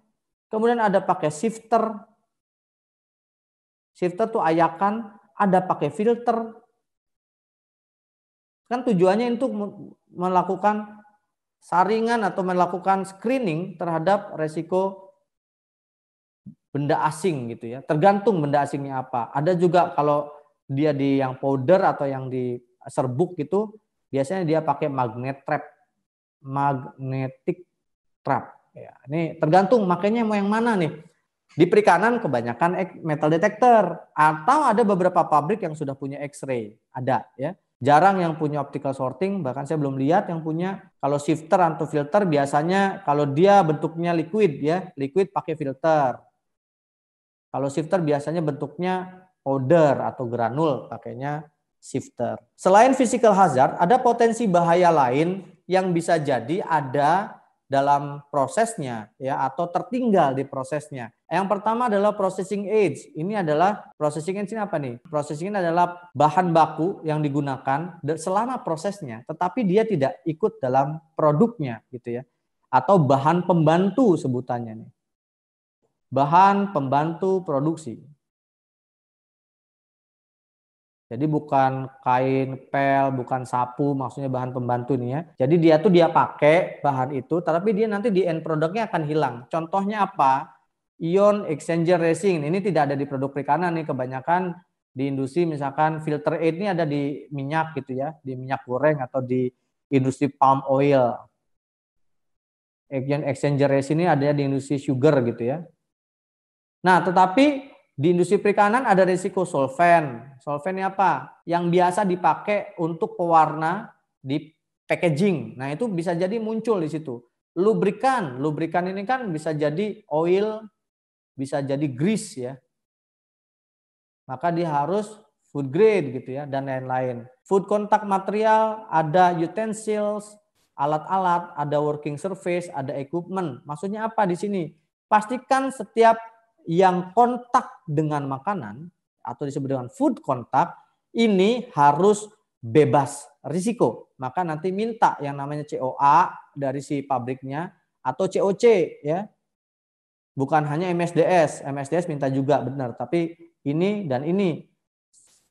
Kemudian ada pakai shifter, shifter tuh ayakan, ada pakai filter, Kan tujuannya untuk melakukan saringan atau melakukan screening terhadap resiko benda asing gitu ya. Tergantung benda asingnya apa. Ada juga kalau dia di yang powder atau yang di serbuk gitu, biasanya dia pakai magnet trap, magnetic trap. Ya, ini tergantung makanya mau yang mana nih. Di perikanan kebanyakan metal detector atau ada beberapa pabrik yang sudah punya X-ray, ada ya jarang yang punya optical sorting bahkan saya belum lihat yang punya kalau shifter atau filter biasanya kalau dia bentuknya liquid ya liquid pakai filter kalau shifter biasanya bentuknya powder atau granul pakainya shifter selain physical hazard ada potensi bahaya lain yang bisa jadi ada dalam prosesnya ya atau tertinggal di prosesnya yang pertama adalah processing aids. Ini adalah processing age ini apa nih? Processing ini adalah bahan baku yang digunakan selama prosesnya, tetapi dia tidak ikut dalam produknya gitu ya. Atau bahan pembantu sebutannya nih. Bahan pembantu produksi. Jadi bukan kain pel, bukan sapu, maksudnya bahan pembantu nih ya. Jadi dia tuh dia pakai bahan itu, tapi dia nanti di end produknya akan hilang. Contohnya apa? ion exchanger resin. Ini tidak ada di produk perikanan nih kebanyakan di industri misalkan filter aid ini ada di minyak gitu ya, di minyak goreng atau di industri palm oil. Ion exchanger resin ini ada di industri sugar gitu ya. Nah, tetapi di industri perikanan ada risiko solvent. Solventnya apa? Yang biasa dipakai untuk pewarna di packaging. Nah, itu bisa jadi muncul di situ. Lubrikan, lubrikan ini kan bisa jadi oil, bisa jadi grease ya. Maka dia harus food grade gitu ya dan lain-lain. Food contact material ada utensils, alat-alat, ada working surface, ada equipment. Maksudnya apa di sini? Pastikan setiap yang kontak dengan makanan atau disebut dengan food contact ini harus bebas risiko. Maka nanti minta yang namanya COA dari si pabriknya atau COC ya bukan hanya MSDS, MSDS minta juga benar, tapi ini dan ini.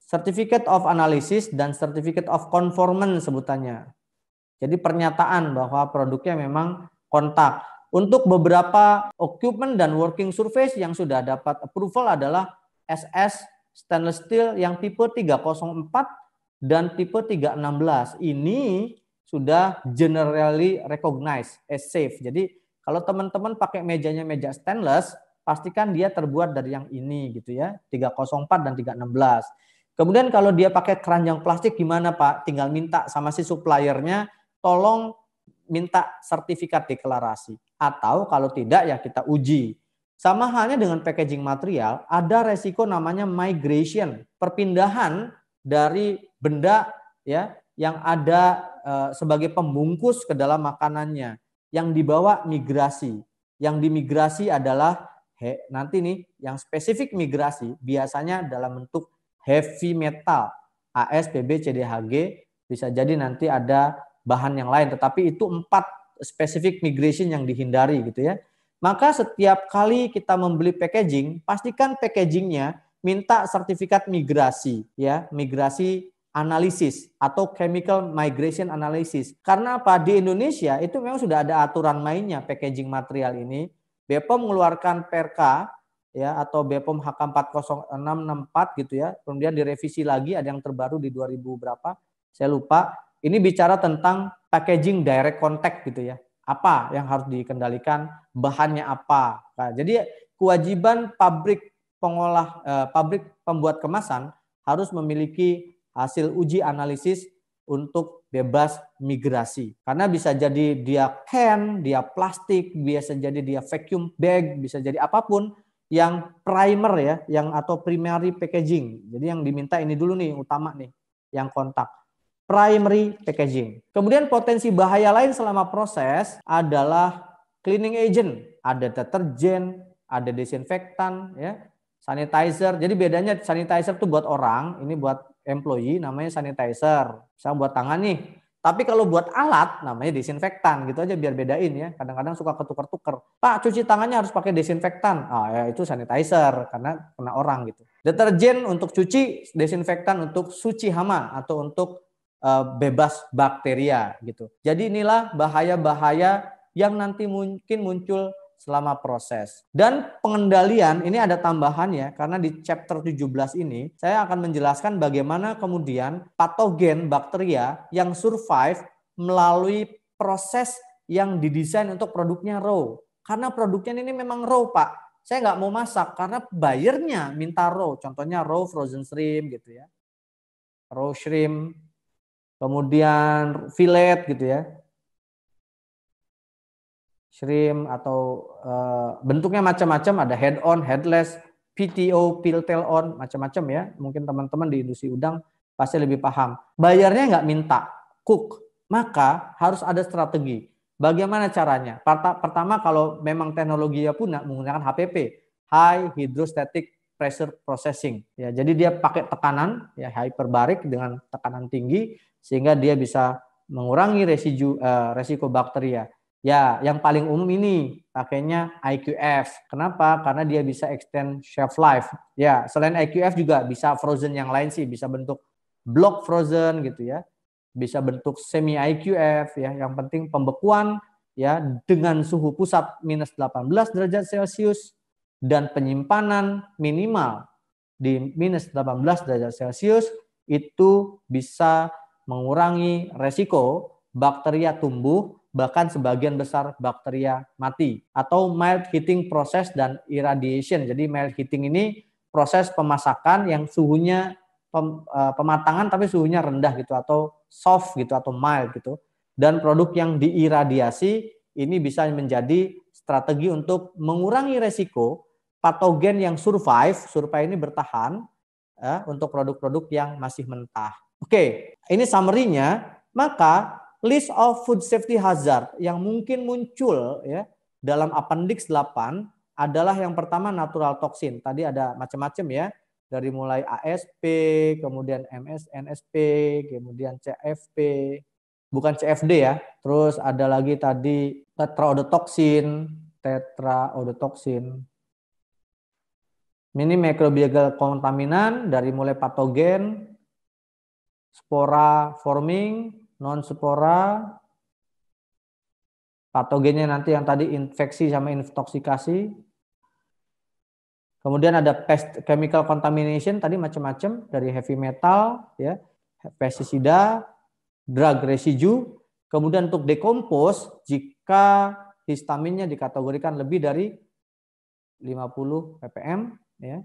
Certificate of analysis dan certificate of conformance sebutannya. Jadi pernyataan bahwa produknya memang kontak. Untuk beberapa equipment dan working surface yang sudah dapat approval adalah SS stainless steel yang tipe 304 dan tipe 316. Ini sudah generally recognized as safe. Jadi kalau teman-teman pakai mejanya meja stainless, pastikan dia terbuat dari yang ini gitu ya, 304 dan 316. Kemudian kalau dia pakai keranjang plastik gimana Pak? Tinggal minta sama si suppliernya, tolong minta sertifikat deklarasi. Atau kalau tidak ya kita uji. Sama halnya dengan packaging material, ada resiko namanya migration, perpindahan dari benda ya yang ada eh, sebagai pembungkus ke dalam makanannya yang dibawa migrasi. Yang dimigrasi adalah he, nanti nih yang spesifik migrasi biasanya dalam bentuk heavy metal AS, PB, cd, hg bisa jadi nanti ada bahan yang lain tetapi itu empat spesifik migration yang dihindari gitu ya. Maka setiap kali kita membeli packaging pastikan packagingnya minta sertifikat migrasi ya, migrasi Analisis atau chemical migration analysis. Karena apa? Di Indonesia itu memang sudah ada aturan mainnya packaging material ini. BPOM mengeluarkan perka ya atau BPOM HK 40664 gitu ya. Kemudian direvisi lagi ada yang terbaru di 2000 berapa? Saya lupa. Ini bicara tentang packaging direct contact gitu ya. Apa yang harus dikendalikan, bahannya apa. Nah, jadi kewajiban pabrik pengolah eh, pabrik pembuat kemasan harus memiliki hasil uji analisis untuk bebas migrasi. Karena bisa jadi dia can, dia plastik, bisa jadi dia vacuum bag, bisa jadi apapun yang primer ya, yang atau primary packaging. Jadi yang diminta ini dulu nih utama nih, yang kontak. Primary packaging. Kemudian potensi bahaya lain selama proses adalah cleaning agent, ada deterjen, ada desinfektan ya, sanitizer. Jadi bedanya sanitizer tuh buat orang, ini buat employee namanya sanitizer. saya buat tangan nih. Tapi kalau buat alat namanya disinfektan gitu aja biar bedain ya. Kadang-kadang suka ketuker tukar Pak cuci tangannya harus pakai disinfektan. Ah ya itu sanitizer karena kena orang gitu. Deterjen untuk cuci, disinfektan untuk suci hama atau untuk uh, bebas bakteria gitu. Jadi inilah bahaya-bahaya yang nanti mungkin muncul selama proses. Dan pengendalian ini ada tambahannya karena di chapter 17 ini saya akan menjelaskan bagaimana kemudian patogen bakteria yang survive melalui proses yang didesain untuk produknya raw. Karena produknya ini memang raw, Pak. Saya nggak mau masak karena bayarnya minta raw. Contohnya raw frozen shrimp gitu ya. Raw shrimp, kemudian fillet gitu ya shrimp atau uh, bentuknya macam-macam ada head on, headless, PTO, piltel on, macam-macam ya. Mungkin teman-teman di industri udang pasti lebih paham. Bayarnya nggak minta, cook. Maka harus ada strategi. Bagaimana caranya? Pertama kalau memang teknologinya punya menggunakan HPP, High Hydrostatic Pressure Processing. Ya, jadi dia pakai tekanan ya hyperbarik dengan tekanan tinggi sehingga dia bisa mengurangi residu eh, resiko bakteria. Ya, yang paling umum ini pakainya IQF. Kenapa? Karena dia bisa extend shelf life. Ya, selain IQF juga bisa frozen yang lain sih, bisa bentuk block frozen gitu ya. Bisa bentuk semi IQF ya. Yang penting pembekuan ya dengan suhu pusat minus 18 derajat Celcius dan penyimpanan minimal di minus 18 derajat Celcius itu bisa mengurangi resiko bakteria tumbuh bahkan sebagian besar bakteria mati atau mild heating proses dan irradiation. Jadi mild heating ini proses pemasakan yang suhunya pem, e, pematangan tapi suhunya rendah gitu atau soft gitu atau mild gitu. Dan produk yang diiradiasi ini bisa menjadi strategi untuk mengurangi resiko patogen yang survive, survive ini bertahan e, untuk produk-produk yang masih mentah. Oke, ini summary-nya. Maka list of food safety hazard yang mungkin muncul ya dalam appendix 8 adalah yang pertama natural toxin. Tadi ada macam-macam ya, dari mulai ASP, kemudian MS, NSP, kemudian CFP, bukan CFD ya. Terus ada lagi tadi tetraodotoxin, tetraodotoxin. Ini microbial kontaminan dari mulai patogen, spora forming, non spora patogennya nanti yang tadi infeksi sama intoksikasi. Kemudian ada pest chemical contamination tadi macam-macam dari heavy metal ya, pestisida, drug residue. Kemudian untuk dekompos jika histaminnya dikategorikan lebih dari 50 ppm ya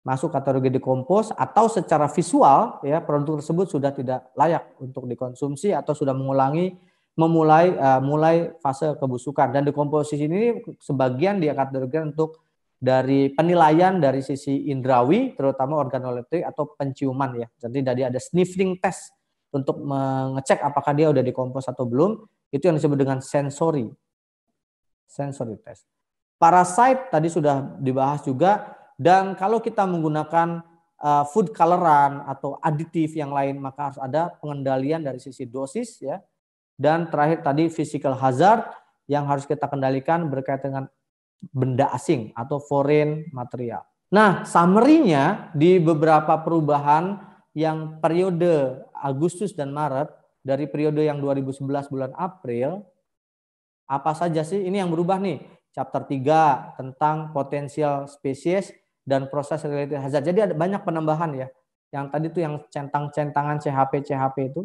masuk kategori dekompos atau secara visual ya produk tersebut sudah tidak layak untuk dikonsumsi atau sudah mengulangi memulai uh, mulai fase kebusukan dan dekomposisi ini sebagian kategori untuk dari penilaian dari sisi indrawi terutama organoleptik atau penciuman ya. Jadi tadi ada sniffing test untuk mengecek apakah dia sudah dikompos atau belum. Itu yang disebut dengan sensory sensory test. Parasite tadi sudah dibahas juga dan kalau kita menggunakan uh, food coloran atau aditif yang lain, maka harus ada pengendalian dari sisi dosis ya. Dan terakhir tadi physical hazard yang harus kita kendalikan berkaitan dengan benda asing atau foreign material. Nah, summary-nya di beberapa perubahan yang periode Agustus dan Maret dari periode yang 2011 bulan April apa saja sih ini yang berubah nih chapter 3 tentang potensial spesies dan proses related hazard. Jadi ada banyak penambahan ya. Yang tadi tuh yang centang-centangan CHP CHP itu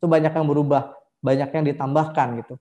itu banyak yang berubah, banyak yang ditambahkan gitu.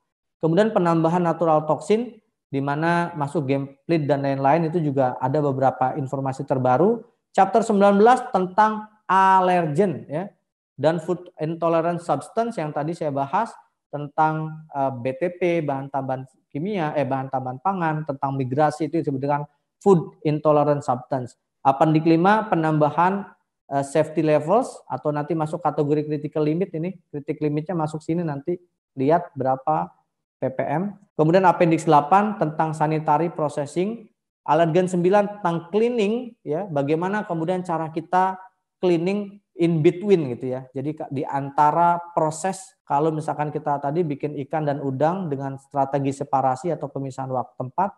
Kemudian penambahan natural toxin, di mana masuk gameplay dan lain-lain itu juga ada beberapa informasi terbaru. Chapter 19 tentang alergen ya dan food intolerance substance yang tadi saya bahas tentang eh, BTP bahan tambahan kimia eh bahan tambahan pangan tentang migrasi itu disebut dengan food intolerant substance. Appendix 5 penambahan eh, safety levels atau nanti masuk kategori critical limit ini. Critical limitnya masuk sini nanti lihat berapa ppm. Kemudian appendix 8 tentang sanitary processing, alergen 9 tentang cleaning ya, bagaimana kemudian cara kita cleaning in between gitu ya. Jadi di antara proses kalau misalkan kita tadi bikin ikan dan udang dengan strategi separasi atau pemisahan waktu tempat,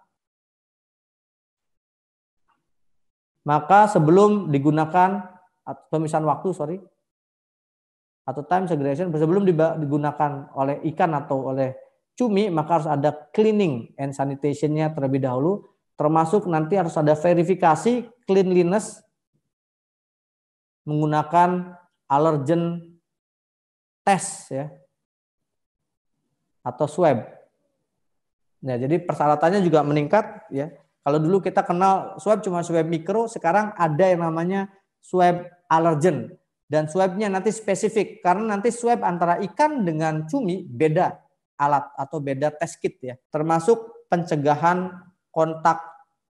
maka sebelum digunakan pemisahan waktu sorry atau time segregation sebelum digunakan oleh ikan atau oleh cumi maka harus ada cleaning and sanitationnya terlebih dahulu termasuk nanti harus ada verifikasi cleanliness menggunakan allergen test ya atau swab. Nah, jadi persyaratannya juga meningkat ya. Kalau dulu kita kenal swab cuma swab mikro, sekarang ada yang namanya swab alergen. Dan swabnya nanti spesifik, karena nanti swab antara ikan dengan cumi beda alat atau beda test kit ya. Termasuk pencegahan kontak,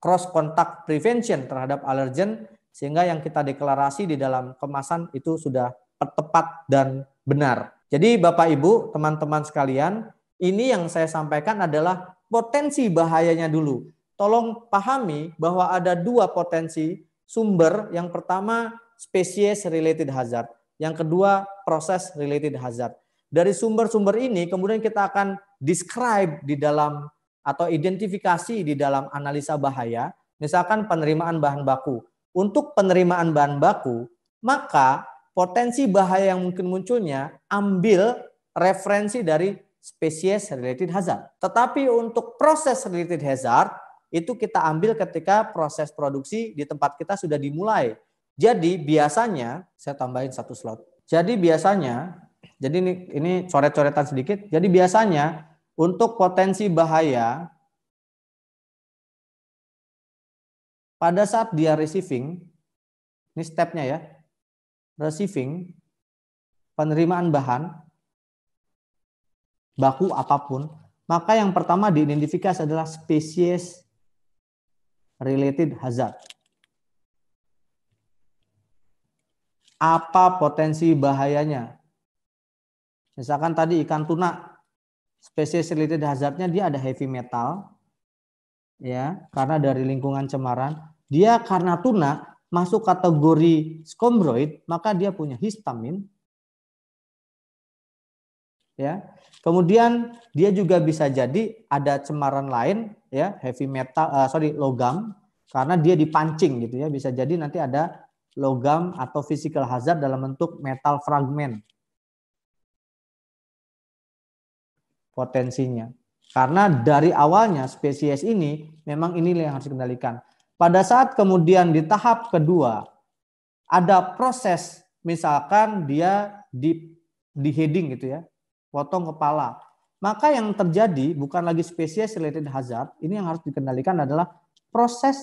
cross kontak prevention terhadap alergen, sehingga yang kita deklarasi di dalam kemasan itu sudah tepat dan benar. Jadi Bapak Ibu, teman-teman sekalian, ini yang saya sampaikan adalah potensi bahayanya dulu tolong pahami bahwa ada dua potensi sumber. Yang pertama spesies related hazard, yang kedua proses related hazard. Dari sumber-sumber ini kemudian kita akan describe di dalam atau identifikasi di dalam analisa bahaya, misalkan penerimaan bahan baku. Untuk penerimaan bahan baku, maka potensi bahaya yang mungkin munculnya ambil referensi dari spesies related hazard. Tetapi untuk proses related hazard, itu kita ambil ketika proses produksi di tempat kita sudah dimulai. Jadi biasanya saya tambahin satu slot. Jadi biasanya, jadi ini ini coret-coretan sedikit. Jadi biasanya untuk potensi bahaya pada saat dia receiving, ini stepnya ya, receiving penerimaan bahan baku apapun, maka yang pertama diidentifikasi adalah spesies related hazard. Apa potensi bahayanya? Misalkan tadi ikan tuna, spesies related hazardnya dia ada heavy metal, ya karena dari lingkungan cemaran. Dia karena tuna masuk kategori skombroid, maka dia punya histamin. Ya. Kemudian dia juga bisa jadi ada cemaran lain ya heavy metal uh, sorry logam karena dia dipancing gitu ya bisa jadi nanti ada logam atau physical hazard dalam bentuk metal fragment potensinya karena dari awalnya spesies ini memang ini yang harus dikendalikan pada saat kemudian di tahap kedua ada proses misalkan dia di di heading gitu ya potong kepala maka yang terjadi bukan lagi spesies related hazard, ini yang harus dikendalikan adalah proses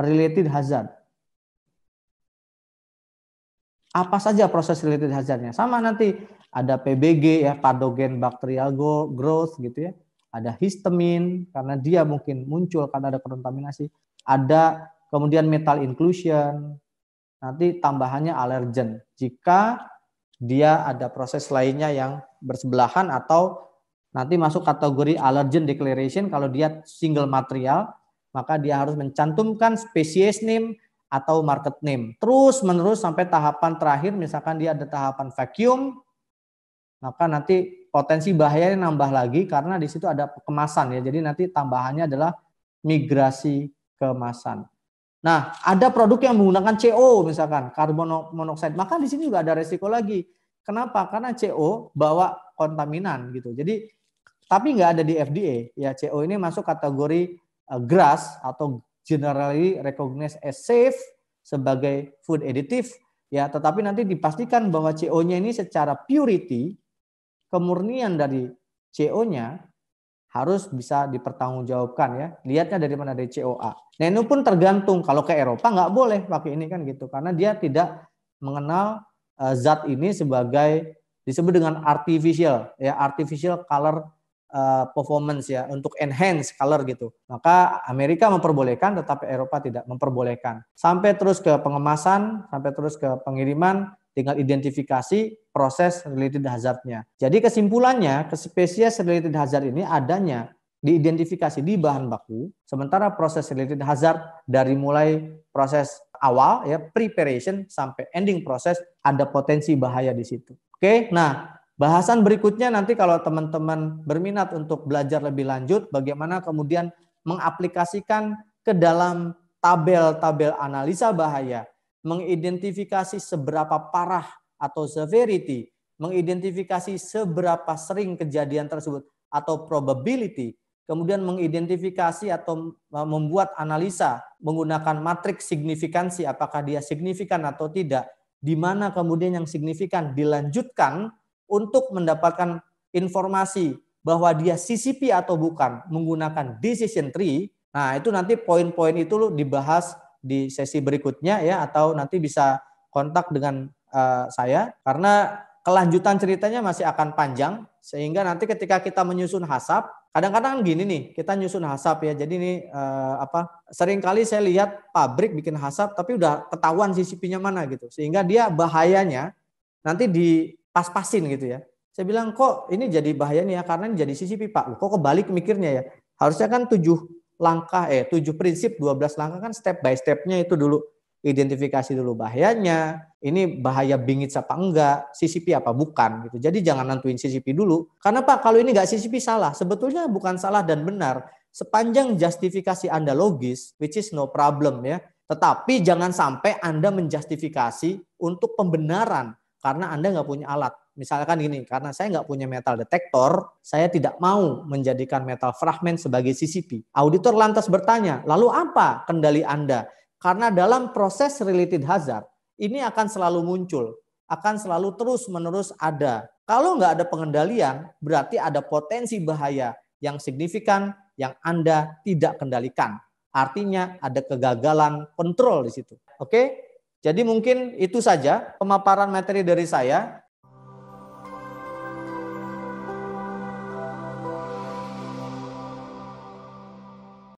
related hazard. Apa saja proses related hazardnya? Sama nanti ada PBG ya, pathogen bacterial growth gitu ya. Ada histamin karena dia mungkin muncul karena ada kontaminasi. Ada kemudian metal inclusion. Nanti tambahannya alergen jika dia ada proses lainnya yang bersebelahan atau nanti masuk kategori allergen declaration kalau dia single material maka dia harus mencantumkan species name atau market name terus menerus sampai tahapan terakhir misalkan dia ada tahapan vacuum maka nanti potensi bahayanya nambah lagi karena di situ ada kemasan ya jadi nanti tambahannya adalah migrasi kemasan Nah, ada produk yang menggunakan CO misalkan, karbon monoksida. Maka di sini juga ada resiko lagi. Kenapa? Karena CO bawa kontaminan gitu. Jadi tapi nggak ada di FDA. Ya CO ini masuk kategori uh, grass atau generally recognized as safe sebagai food additive. Ya, tetapi nanti dipastikan bahwa CO-nya ini secara purity, kemurnian dari CO-nya harus bisa dipertanggungjawabkan ya. Lihatnya dari mana dari COA. Nah ini pun tergantung kalau ke Eropa nggak boleh pakai ini kan gitu karena dia tidak mengenal eh, zat ini sebagai disebut dengan artificial ya artificial color eh, performance ya untuk enhance color gitu. Maka Amerika memperbolehkan tetapi Eropa tidak memperbolehkan. Sampai terus ke pengemasan, sampai terus ke pengiriman dengan identifikasi proses related hazardnya. Jadi kesimpulannya, spesies related hazard ini adanya diidentifikasi di bahan baku, sementara proses related hazard dari mulai proses awal ya preparation sampai ending proses ada potensi bahaya di situ. Oke, nah bahasan berikutnya nanti kalau teman-teman berminat untuk belajar lebih lanjut bagaimana kemudian mengaplikasikan ke dalam tabel-tabel analisa bahaya mengidentifikasi seberapa parah atau severity, mengidentifikasi seberapa sering kejadian tersebut atau probability, kemudian mengidentifikasi atau e, membuat analisa menggunakan matriks signifikansi apakah dia signifikan atau tidak, di mana kemudian yang signifikan dilanjutkan untuk mendapatkan informasi bahwa dia CCP atau bukan menggunakan decision tree. Nah, itu nanti poin-poin itu lo dibahas di sesi berikutnya ya atau nanti bisa kontak dengan uh, saya karena kelanjutan ceritanya masih akan panjang sehingga nanti ketika kita menyusun hasap kadang-kadang kan gini nih kita nyusun hasap ya jadi ini uh, apa sering kali saya lihat pabrik bikin hasap tapi udah ketahuan CCP-nya mana gitu sehingga dia bahayanya nanti di pas pasin gitu ya saya bilang kok ini jadi bahaya nih ya karena ini jadi CCP pak kok kebalik mikirnya ya harusnya kan tujuh langkah eh tujuh prinsip 12 langkah kan step by stepnya itu dulu identifikasi dulu bahayanya, ini bahaya bingit apa enggak, CCP apa bukan gitu. Jadi jangan nentuin CCP dulu. Karena Pak kalau ini enggak CCP salah, sebetulnya bukan salah dan benar. Sepanjang justifikasi Anda logis, which is no problem ya. Tetapi jangan sampai Anda menjustifikasi untuk pembenaran karena Anda nggak punya alat misalkan gini, karena saya nggak punya metal detektor, saya tidak mau menjadikan metal fragment sebagai CCP. Auditor lantas bertanya, lalu apa kendali Anda? Karena dalam proses related hazard, ini akan selalu muncul, akan selalu terus-menerus ada. Kalau nggak ada pengendalian, berarti ada potensi bahaya yang signifikan yang Anda tidak kendalikan. Artinya ada kegagalan kontrol di situ. Oke, jadi mungkin itu saja pemaparan materi dari saya.